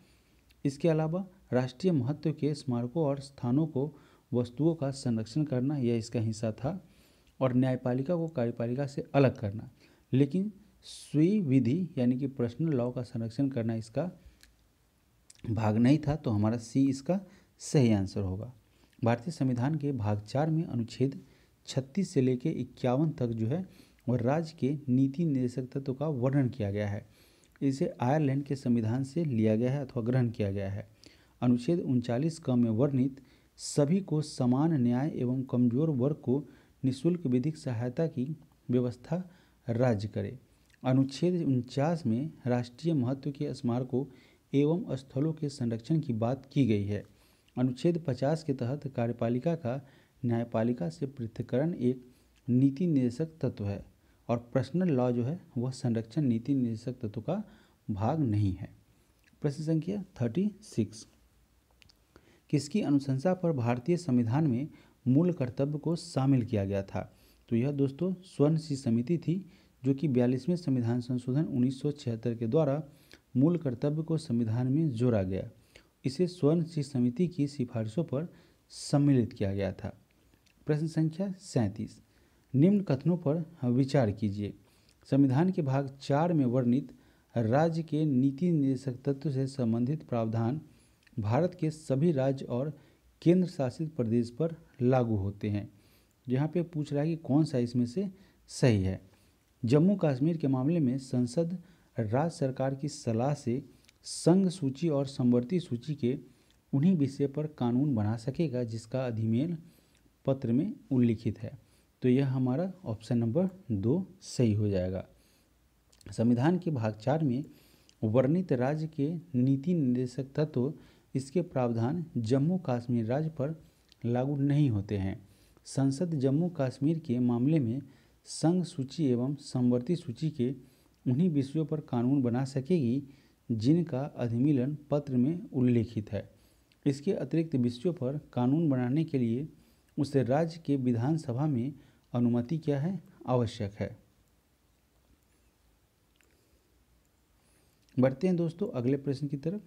इसके अलावा राष्ट्रीय महत्व के स्मारकों और स्थानों को वस्तुओं का संरक्षण करना यह इसका हिस्सा था और न्यायपालिका को कार्यपालिका से अलग करना लेकिन विधि यानी कि पर्सनल लॉ का संरक्षण करना इसका भाग नहीं था तो हमारा सी इसका सही आंसर होगा भारतीय संविधान के भाग चार में अनुच्छेद छत्तीस से लेकर इक्यावन तक जो है और राज्य के नीति निर्देशक तत्व का वर्णन किया गया है इसे आयरलैंड के संविधान से लिया गया है अथवा ग्रहण किया गया है अनुच्छेद उनचालीस क में वर्णित सभी को समान न्याय एवं कमजोर वर्ग को निःशुल्क विधिक सहायता की व्यवस्था राज्य करे अनुच्छेद उनचास में राष्ट्रीय महत्व के स्मारकों एवं स्थलों के संरक्षण की बात की गई है अनुच्छेद 50 के तहत कार्यपालिका का न्यायपालिका से पृथककरण एक नीति निर्देशक तत्व है और पर्सनल लॉ जो है वह संरक्षण नीति निर्देशक तत्व का भाग नहीं है प्रश्न संख्या थर्टी सिक्स किसकी अनुशंसा पर भारतीय संविधान में मूल कर्तव्य को शामिल किया गया था तो यह दोस्तों स्वर्ण सी समिति थी जो कि बयालीसवें संविधान संशोधन 1976 के द्वारा मूल कर्तव्य को संविधान में जोड़ा गया इसे स्वर्ण सी समिति की सिफारिशों पर सम्मिलित किया गया था प्रश्न संख्या सैंतीस निम्न कथनों पर विचार कीजिए संविधान के भाग चार में वर्णित राज्य के नीति निर्देशक तत्व से संबंधित प्रावधान भारत के सभी राज्य और केंद्र शासित प्रदेश पर लागू होते हैं यहाँ पे पूछ रहा है कि कौन सा इसमें से सही है जम्मू कश्मीर के मामले में संसद राज्य सरकार की सलाह से संघ सूची और संवर्ती सूची के उन्हीं विषय पर कानून बना सकेगा जिसका अधिमेल पत्र में उल्लिखित है तो यह हमारा ऑप्शन नंबर दो सही हो जाएगा संविधान के भाग चार में वर्णित राज्य के नीति निर्देशक तत्व इसके प्रावधान जम्मू कश्मीर राज्य पर लागू नहीं होते हैं संसद जम्मू कश्मीर के मामले में संघ सूची एवं संवर्ती सूची के उन्हीं विषयों पर कानून बना सकेगी जिनका अधिमिलन पत्र में उल्लेखित है इसके अतिरिक्त विषयों पर कानून बनाने के लिए उसे राज्य के विधानसभा में अनुमति क्या है आवश्यक है बढ़ते हैं दोस्तों अगले प्रश्न की तरफ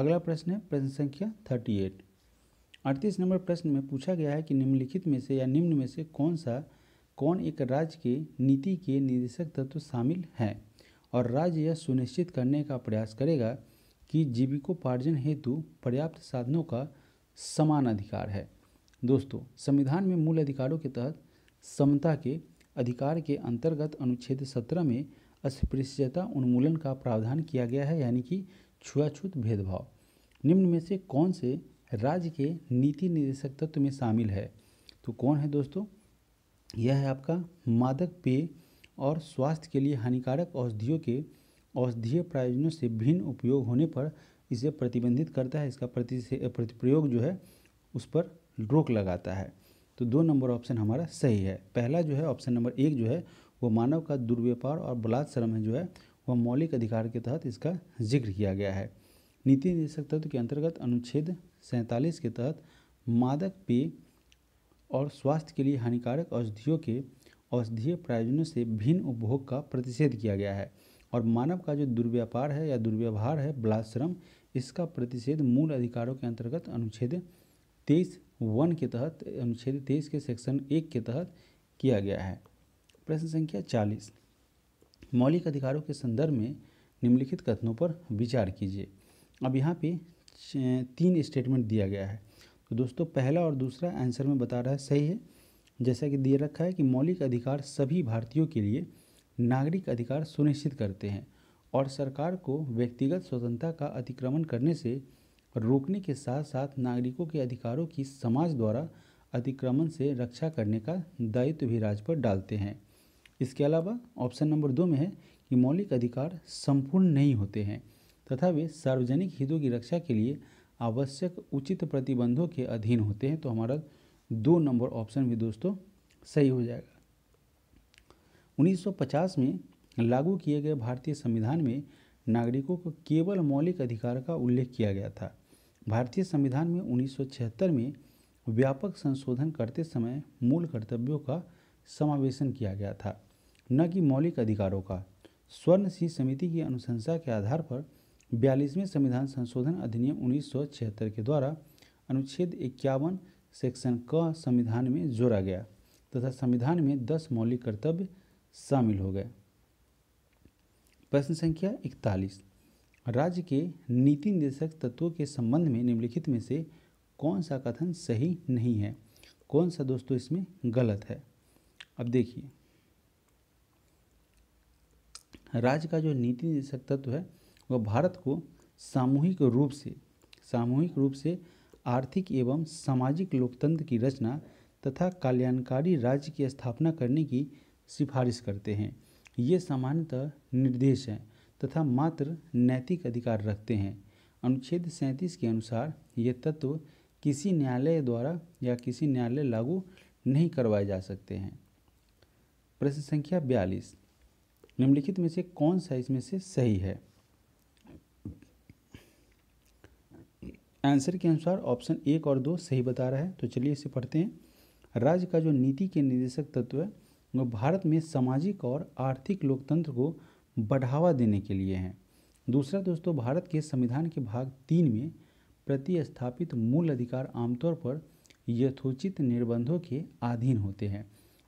अगला प्रश्न है प्रश्न संख्या थर्टी एट अड़तीस नंबर प्रश्न में पूछा गया है कि निम्नलिखित में से या निम्न में से कौन सा कौन एक राज्य के नीति के निदेशक तत्व शामिल है और राज्य यह सुनिश्चित करने का प्रयास करेगा कि जीविकोपार्जन हेतु पर्याप्त साधनों का समान अधिकार है दोस्तों संविधान में मूल अधिकारों के तहत समता के अधिकार के अंतर्गत अनुच्छेद सत्रह में अस्पृश्यता उन्मूलन का प्रावधान किया गया है यानी कि छुआछूत भेदभाव निम्न में से कौन से राज्य के नीति निर्देशक तत्व में शामिल है तो कौन है दोस्तों यह है आपका मादक पेय और स्वास्थ्य के लिए हानिकारक औषधियों के औषधीय प्रायोजनों से भिन्न उपयोग होने पर इसे प्रतिबंधित करता है इसका प्रति से जो है उस पर रोक लगाता है तो दो नंबर ऑप्शन हमारा सही है पहला जो है ऑप्शन नंबर एक जो है वो मानव का दुर्व्यापार और बलात् श्रम है जो है वह मौलिक अधिकार के तहत इसका जिक्र किया गया है नीति निदेशक तत्व के अंतर्गत अनुच्छेद सैंतालीस के तहत मादक पेय और स्वास्थ्य के लिए हानिकारक औषधियों के औषधीय प्रायोजनों से भिन्न उपभोग का प्रतिषेध किया गया है और मानव का जो दुर्व्यापार है या दुर्व्यवहार है बलाश्रम इसका प्रतिषेध मूल अधिकारों के अंतर्गत अनुच्छेद तेईस वन के तहत अनुच्छेद तेईस के सेक्शन एक के तहत किया गया है प्रश्न संख्या चालीस मौलिक अधिकारों के संदर्भ में निम्नलिखित कथनों पर विचार कीजिए अब यहाँ पे तीन स्टेटमेंट दिया गया है तो दोस्तों पहला और दूसरा आंसर में बता रहा है सही है जैसा कि दिया रखा है कि मौलिक अधिकार सभी भारतीयों के लिए नागरिक अधिकार सुनिश्चित करते हैं और सरकार को व्यक्तिगत स्वतंत्रता का अतिक्रमण करने से रोकने के साथ साथ नागरिकों के अधिकारों की समाज द्वारा अतिक्रमण से रक्षा करने का दायित्व भी राज्य पर डालते हैं इसके अलावा ऑप्शन नंबर दो में है कि मौलिक अधिकार संपूर्ण नहीं होते हैं तथा वे सार्वजनिक हितों की रक्षा के लिए आवश्यक उचित प्रतिबंधों के अधीन होते हैं तो हमारा दो नंबर ऑप्शन भी दोस्तों सही हो जाएगा 1950 में लागू किए गए भारतीय संविधान में नागरिकों को केवल मौलिक अधिकार का उल्लेख किया गया था भारतीय संविधान में 1976 में व्यापक संशोधन करते समय मूल कर्तव्यों का समावेशन किया गया था न कि मौलिक अधिकारों का स्वर्ण सिंह समिति की अनुशंसा के आधार पर बयालीसवें संविधान संशोधन अधिनियम 1976 के द्वारा अनुच्छेद इक्यावन सेक्शन क संविधान में जोड़ा गया तथा संविधान में दस मौलिक कर्तव्य शामिल हो गए प्रश्न संख्या इकतालीस राज्य के नीति निर्देशक तत्वों के संबंध में निम्नलिखित में से कौन सा कथन सही नहीं है कौन सा दोस्तों इसमें गलत है अब देखिए राज्य का जो नीति निर्देशक तत्व है वह भारत को सामूहिक रूप से सामूहिक रूप से आर्थिक एवं सामाजिक लोकतंत्र की रचना तथा कल्याणकारी राज्य की स्थापना करने की सिफारिश करते हैं ये सामान्यतः निर्देश हैं तथा मात्र नैतिक अधिकार रखते हैं अनुच्छेद सैंतीस के अनुसार ये तत्व किसी न्यायालय द्वारा या किसी न्यायालय लागू नहीं करवाए जा सकते हैं प्रश्न संख्या बयालीस निम्नलिखित में से कौन सा इसमें से सही है आंसर के अनुसार ऑप्शन एक और दो सही बता रहा है तो चलिए इसे पढ़ते हैं राज्य का जो नीति के निदेशक तत्व है वो भारत में सामाजिक और आर्थिक लोकतंत्र को बढ़ावा देने के लिए हैं दूसरा दोस्तों भारत के संविधान के भाग तीन में प्रतिस्थापित मूल अधिकार आमतौर पर यथोचित निर्बंधों के अधीन होते हैं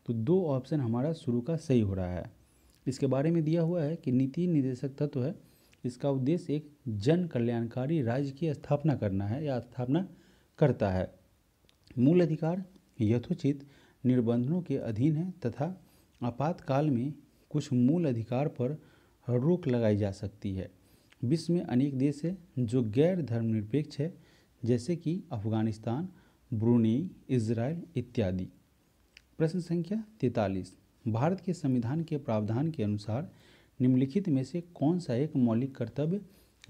तो दो ऑप्शन हमारा शुरू का सही हो रहा है इसके बारे में दिया हुआ है कि नीति निर्देशक तत्व है इसका उद्देश्य एक जन कल्याणकारी राज्य की स्थापना करना है या स्थापना करता है मूल अधिकार यथोचित निर्बंधों के अधीन है तथा आपातकाल में कुछ मूल अधिकार पर रोक लगाई जा सकती है विश्व में अनेक देश हैं जो गैर धर्मनिरपेक्ष है जैसे कि अफगानिस्तान ब्रूनी इसराइल इत्यादि प्रश्न संख्या तैतालीस भारत के संविधान के प्रावधान के अनुसार निम्नलिखित में से कौन सा एक मौलिक कर्तव्य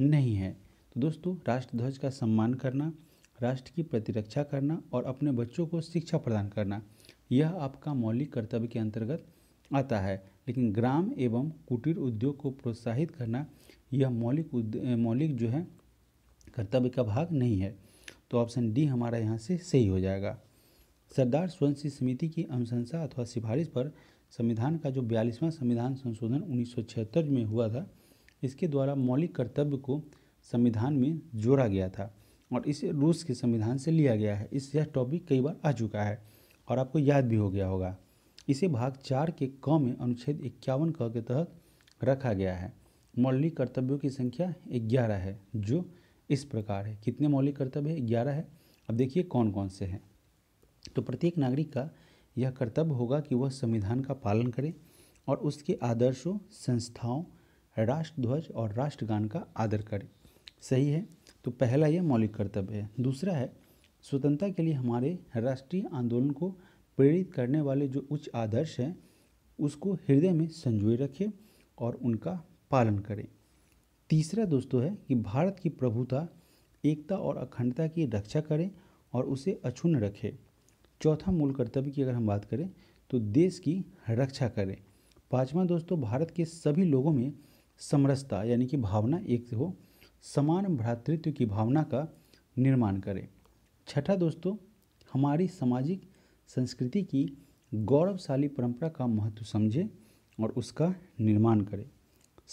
नहीं है तो दोस्तों राष्ट्रध्वज का सम्मान करना राष्ट्र की प्रतिरक्षा करना और अपने बच्चों को शिक्षा प्रदान करना यह आपका मौलिक कर्तव्य के अंतर्गत आता है लेकिन ग्राम एवं कुटीर उद्योग को प्रोत्साहित करना यह मौलिक मौलिक जो है कर्तव्य का भाग नहीं है तो ऑप्शन डी हमारा यहाँ से सही हो जाएगा सरदार स्वर्ण समिति की अनुशंसा अथवा सिफारिश पर संविधान का जो बयालीसवां संविधान संशोधन उन्नीस में हुआ था इसके द्वारा मौलिक कर्तव्य को संविधान में जोड़ा गया था और इसे रूस के संविधान से लिया गया है इस यह टॉपिक कई बार आ चुका है और आपको याद भी हो गया होगा इसे भाग चार के क में अनुच्छेद इक्यावन क के तहत रखा गया है मौलिक कर्तव्यों की संख्या ग्यारह है जो इस प्रकार है कितने मौलिक कर्तव्य है ग्यारह है अब देखिए कौन कौन से हैं तो प्रत्येक नागरिक का यह कर्तव्य होगा कि वह संविधान का पालन करे और उसके आदर्शों संस्थाओं राष्ट्रध्वज और राष्ट्रगान का आदर करे सही है तो पहला यह मौलिक कर्तव्य है दूसरा है स्वतंत्रता के लिए हमारे राष्ट्रीय आंदोलन को प्रेरित करने वाले जो उच्च आदर्श हैं उसको हृदय में संजोए रखें और उनका पालन करें तीसरा दोस्तों तो है कि भारत की प्रभुता एकता और अखंडता की रक्षा करें और उसे अक्षुण्ण रखें चौथा मूल कर्तव्य की अगर हम बात करें तो देश की रक्षा करें पांचवा दोस्तों तो भारत के सभी लोगों में समरसता यानी कि भावना एक हो समान भ्रातृत्व की भावना का निर्माण करें छठा दोस्तों तो हमारी सामाजिक संस्कृति की गौरवशाली परंपरा का महत्व समझें और उसका निर्माण करें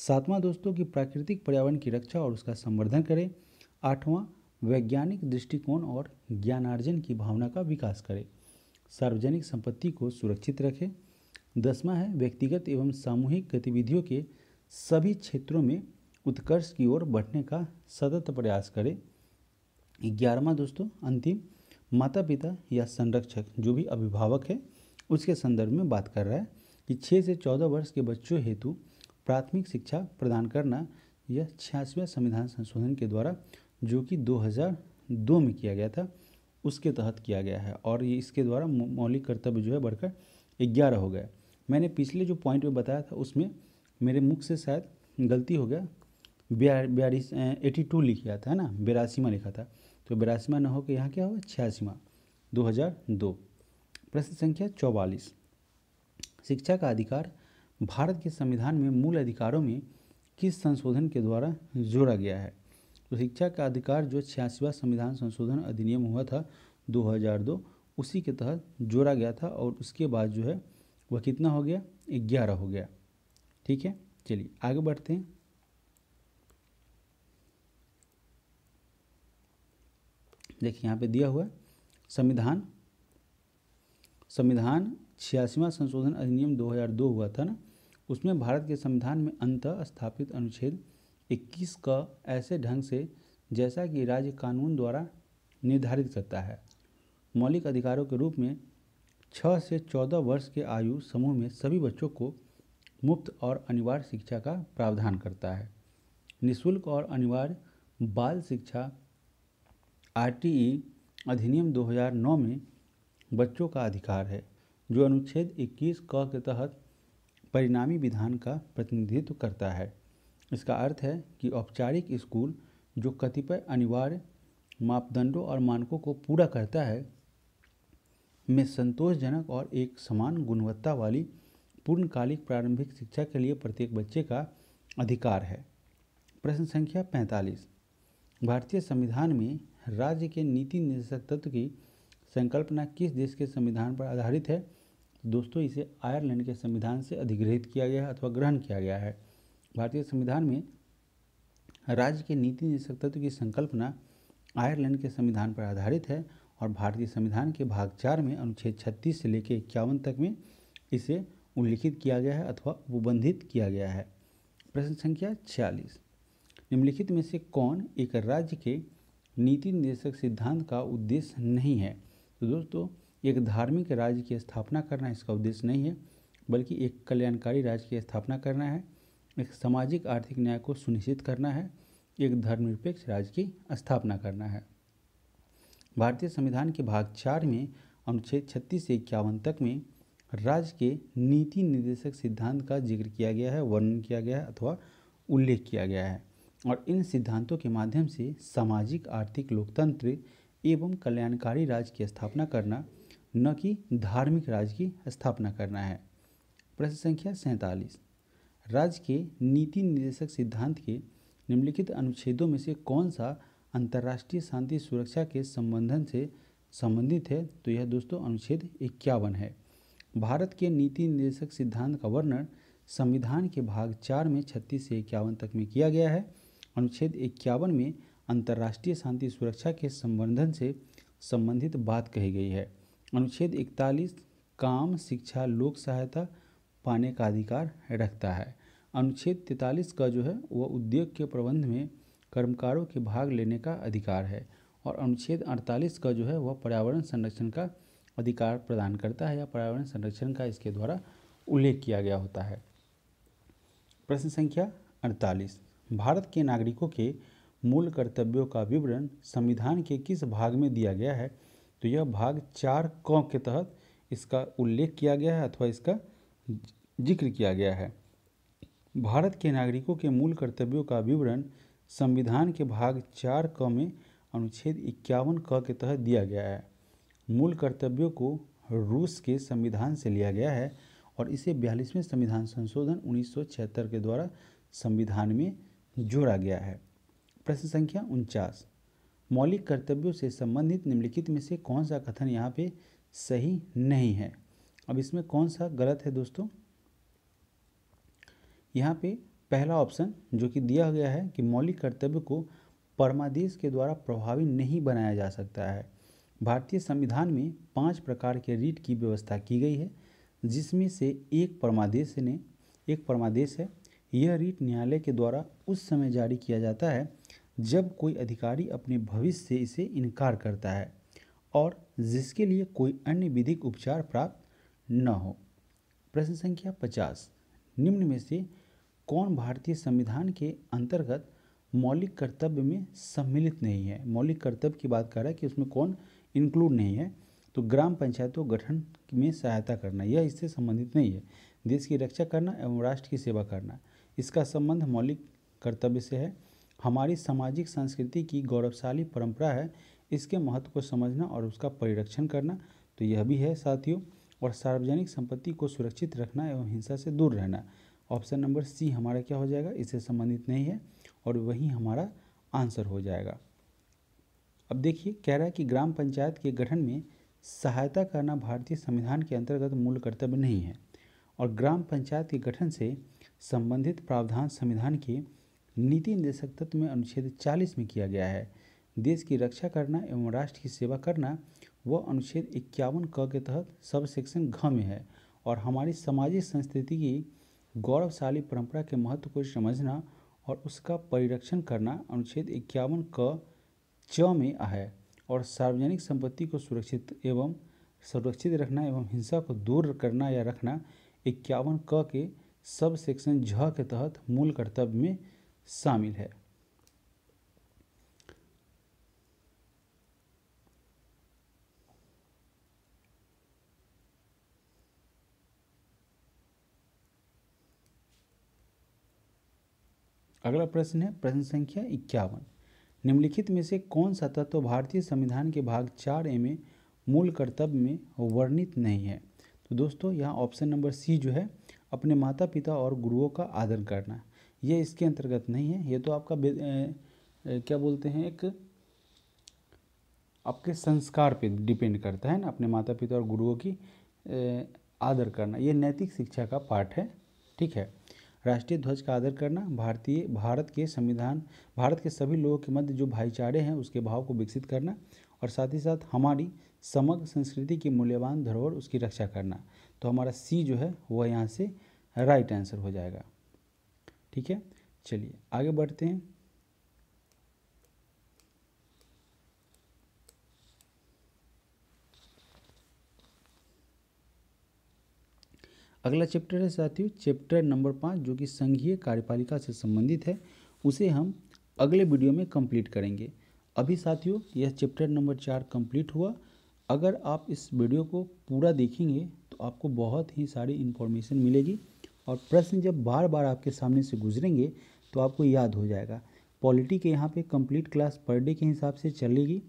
सातवां दोस्तों की प्राकृतिक पर्यावरण की रक्षा और उसका संवर्धन करें आठवां वैज्ञानिक दृष्टिकोण और ज्ञानार्जन की भावना का विकास करें सार्वजनिक संपत्ति को सुरक्षित रखें दसवां है व्यक्तिगत एवं सामूहिक गतिविधियों के सभी क्षेत्रों में उत्कर्ष की ओर बढ़ने का सतत प्रयास करें ग्यारहवा दोस्तों अंतिम माता पिता या संरक्षक जो भी अभिभावक है उसके संदर्भ में बात कर रहा है कि छः से चौदह वर्ष के बच्चों हेतु प्राथमिक शिक्षा प्रदान करना यह छियासवें संविधान संशोधन के द्वारा जो कि 2002 में किया गया था उसके तहत किया गया है और ये इसके द्वारा मौलिक कर्तव्य जो है बढ़कर ग्यारह हो गया मैंने पिछले जो पॉइंट में बताया था उसमें मेरे मुख से शायद गलती हो गया बयालीस एटी टू लिखा था है ना बेरासीमा लिखा था तो बिरासीवा न होकर यहाँ क्या होगा छियासीवा दो हज़ार दो प्रश्न संख्या चौवालीस शिक्षा का अधिकार भारत के संविधान में मूल अधिकारों में किस संशोधन के द्वारा जोड़ा गया है तो शिक्षा का अधिकार जो छियासीवा संविधान संशोधन अधिनियम हुआ था 2002 उसी के तहत जोड़ा गया था और उसके बाद जो है वह कितना हो गया ग्यारह हो गया ठीक है चलिए आगे बढ़ते हैं देखिए यहाँ पे दिया हुआ संविधान संविधान छियासीवा संशोधन अधिनियम 2002 हुआ था ना उसमें भारत के संविधान में अंत स्थापित अनुच्छेद 21 का ऐसे ढंग से जैसा कि राज्य कानून द्वारा निर्धारित करता है मौलिक अधिकारों के रूप में छः से चौदह वर्ष के आयु समूह में सभी बच्चों को मुफ्त और अनिवार्य शिक्षा का प्रावधान करता है निशुल्क और अनिवार्य बाल शिक्षा आरटीई अधिनियम 2009 में बच्चों का अधिकार है जो अनुच्छेद 21 क के तहत परिणामी विधान का प्रतिनिधित्व करता है इसका अर्थ है कि औपचारिक स्कूल जो कतिपय अनिवार्य मापदंडों और मानकों को पूरा करता है में संतोषजनक और एक समान गुणवत्ता वाली पूर्णकालिक प्रारंभिक शिक्षा के लिए प्रत्येक बच्चे का अधिकार है प्रश्न संख्या 45 भारतीय संविधान में राज्य के नीति निर्देशक तत्व की संकल्पना किस देश के संविधान पर आधारित है दोस्तों इसे आयरलैंड के संविधान से अधिग्रहित किया गया है अथवा ग्रहण किया गया है भारतीय संविधान में राज्य के नीति निर्देशक तत्व की संकल्पना आयरलैंड के संविधान पर आधारित है और भारतीय संविधान के भाग चार में अनुच्छेद छत्तीस से लेकर इक्यावन तक में इसे उल्लिखित किया गया है अथवा उपबंधित किया गया है प्रश्न संख्या छियालीस निम्नलिखित में से कौन एक राज्य के नीति निर्देशक सिद्धांत का उद्देश्य नहीं है तो दोस्तों एक धार्मिक राज्य की स्थापना करना इसका उद्देश्य नहीं है बल्कि एक कल्याणकारी राज्य की स्थापना करना है एक सामाजिक आर्थिक न्याय को सुनिश्चित करना है एक धर्मनिरपेक्ष राज्य की स्थापना करना है भारतीय संविधान के भाग चार में अनुच्छेद छत्तीस से इक्यावन तक में राज्य के नीति निर्देशक सिद्धांत का जिक्र किया गया है वर्णन किया गया है अथवा उल्लेख किया गया है और इन सिद्धांतों के माध्यम से सामाजिक आर्थिक लोकतंत्र एवं कल्याणकारी राज्य की स्थापना करना न कि धार्मिक राज्य की स्थापना करना है प्रश्न संख्या सैंतालीस राज्य के नीति निर्देशक सिद्धांत के निम्नलिखित अनुच्छेदों में से कौन सा अंतर्राष्ट्रीय शांति सुरक्षा के संबंधन से संबंधित है तो यह दोस्तों अनुच्छेद इक्यावन है भारत के नीति निर्देशक सिद्धांत का वर्णन संविधान के भाग चार में छत्तीस से इक्यावन तक में किया गया है अनुच्छेद इक्यावन में अंतर्राष्ट्रीय शांति सुरक्षा के संबंधन से संबंधित बात कही गई है अनुच्छेद इकतालीस काम शिक्षा लोक सहायता पाने का अधिकार रखता है अनुच्छेद तैतालीस का जो है वह उद्योग के प्रबंध में कर्मकारों के भाग लेने का अधिकार है और अनुच्छेद अड़तालीस का जो है वह पर्यावरण संरक्षण का अधिकार प्रदान करता है या पर्यावरण संरक्षण का इसके द्वारा उल्लेख किया गया होता है प्रश्न संख्या अड़तालीस भारत के नागरिकों के मूल कर्तव्यों का विवरण संविधान के किस भाग में दिया गया है तो यह भाग चार क के तहत इसका उल्लेख किया गया है अथवा इसका जिक्र किया गया है भारत के नागरिकों के मूल कर्तव्यों का विवरण संविधान के भाग चार क में अनुच्छेद इक्यावन क के तहत दिया गया है मूल कर्तव्यों को रूस के संविधान से लिया गया है और इसे बयालीसवें संविधान संशोधन उन्नीस के द्वारा संविधान में जोड़ा गया है प्रश्न संख्या उनचास मौलिक कर्तव्यों से संबंधित निम्नलिखित में से कौन सा कथन यहाँ पे सही नहीं है अब इसमें कौन सा गलत है दोस्तों यहाँ पे पहला ऑप्शन जो कि दिया गया है कि मौलिक कर्तव्य को परमादेश के द्वारा प्रभावी नहीं बनाया जा सकता है भारतीय संविधान में पांच प्रकार के रीट की व्यवस्था की गई है जिसमें से एक परमादेश ने एक परमादेश है यह रीट न्यायालय के द्वारा उस समय जारी किया जाता है जब कोई अधिकारी अपने भविष्य से इसे इनकार करता है और जिसके लिए कोई अन्य विधिक उपचार प्राप्त न हो प्रश्न संख्या पचास निम्न में से कौन भारतीय संविधान के अंतर्गत मौलिक कर्तव्य में सम्मिलित नहीं है मौलिक कर्तव्य की बात कर रहा है कि उसमें कौन इंक्लूड नहीं है तो ग्राम पंचायतों गठन में सहायता करना यह इससे संबंधित नहीं है देश की रक्षा करना एवं राष्ट्र की सेवा करना इसका संबंध मौलिक कर्तव्य से है हमारी सामाजिक संस्कृति की गौरवशाली परंपरा है इसके महत्व को समझना और उसका परिरक्षण करना तो यह भी है साथियों और सार्वजनिक संपत्ति को सुरक्षित रखना एवं हिंसा से दूर रहना ऑप्शन नंबर सी हमारा क्या हो जाएगा इससे संबंधित नहीं है और वही हमारा आंसर हो जाएगा अब देखिए कह रहा है कि ग्राम पंचायत के गठन में सहायता करना भारतीय संविधान के अंतर्गत मूल कर्तव्य नहीं है और ग्राम पंचायत के गठन से संबंधित प्रावधान संविधान के नीति निर्देशक तत्व में अनुच्छेद 40 में किया गया है देश की रक्षा करना एवं राष्ट्र की सेवा करना वह अनुच्छेद इक्यावन क के तहत सब सेक्शन घ में है और हमारी सामाजिक संस्कृति की गौरवशाली परंपरा के महत्व को समझना और उसका परिरक्षण करना अनुच्छेद इक्यावन क च में है और सार्वजनिक संपत्ति को सुरक्षित एवं सुरक्षित रखना एवं हिंसा को दूर करना या रखना इक्यावन क के सब सेक्शन झ के तहत मूल कर्तव्य में शामिल है अगला प्रश्न है प्रश्न संख्या इक्यावन निम्नलिखित में से कौन सा तत्व तो भारतीय संविधान के भाग चार ए में मूल कर्तव्य में वर्णित नहीं है तो दोस्तों यहाँ ऑप्शन नंबर सी जो है अपने माता पिता और गुरुओं का आदर करना ये इसके अंतर्गत नहीं है ये तो आपका ए, क्या बोलते हैं एक आपके संस्कार पे डिपेंड करता है ना अपने माता पिता और गुरुओं की ए, आदर करना ये नैतिक शिक्षा का पार्ट है ठीक है राष्ट्रीय ध्वज का आदर करना भारतीय भारत के संविधान भारत के सभी लोगों के मध्य जो भाईचारे हैं उसके भाव को विकसित करना और साथ ही साथ हमारी समग्र संस्कृति की मूल्यवान धरोहर उसकी रक्षा करना तो हमारा सी जो है वह यहाँ से राइट आंसर हो जाएगा ठीक है चलिए आगे बढ़ते हैं अगला चैप्टर है साथियों चैप्टर नंबर पाँच जो कि संघीय कार्यपालिका से संबंधित है उसे हम अगले वीडियो में कंप्लीट करेंगे अभी साथियों यह चैप्टर नंबर चार कंप्लीट हुआ अगर आप इस वीडियो को पूरा देखेंगे तो आपको बहुत ही सारी इन्फॉर्मेशन मिलेगी और प्रश्न जब बार बार आपके सामने से गुजरेंगे तो आपको याद हो जाएगा पॉलिटी के यहाँ पे कंप्लीट क्लास पर डे के हिसाब से चलेगी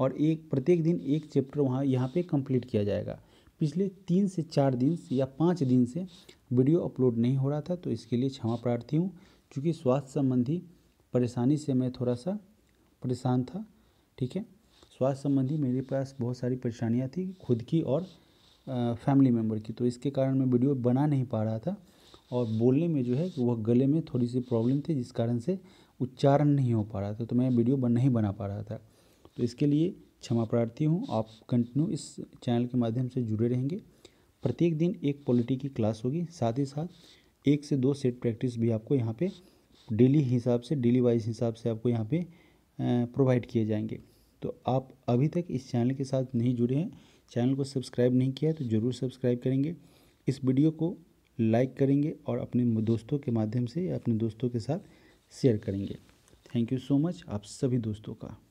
और एक प्रत्येक दिन एक चैप्टर वहाँ यहाँ पे कंप्लीट किया जाएगा पिछले तीन से चार दिन से या पाँच दिन से वीडियो अपलोड नहीं हो रहा था तो इसके लिए क्षमा प्रार्थी हूँ क्योंकि स्वास्थ्य संबंधी परेशानी से मैं थोड़ा सा परेशान था ठीक है स्वास्थ्य संबंधी मेरे पास बहुत सारी परेशानियाँ थी खुद की और फैमिली मेम्बर की तो इसके कारण मैं वीडियो बना नहीं पा रहा था और बोलने में जो है वह गले में थोड़ी सी प्रॉब्लम थी जिस कारण से उच्चारण नहीं हो पा रहा था तो मैं वीडियो बन नहीं बना पा रहा था तो इसके लिए क्षमा प्रार्थी हूँ आप कंटिन्यू इस चैनल के माध्यम से जुड़े रहेंगे प्रत्येक दिन एक पॉलिटी की क्लास होगी साथ ही साथ एक से दो सेट प्रैक्टिस भी आपको यहाँ पे डेली हिसाब से डेली वाइज हिसाब से आपको यहाँ पे प्रोवाइड किए जाएंगे तो आप अभी तक इस चैनल के साथ नहीं जुड़े हैं चैनल को सब्सक्राइब नहीं किया है तो ज़रूर सब्सक्राइब करेंगे इस वीडियो को लाइक करेंगे और अपने दोस्तों के माध्यम से अपने दोस्तों के साथ शेयर करेंगे थैंक यू सो मच आप सभी दोस्तों का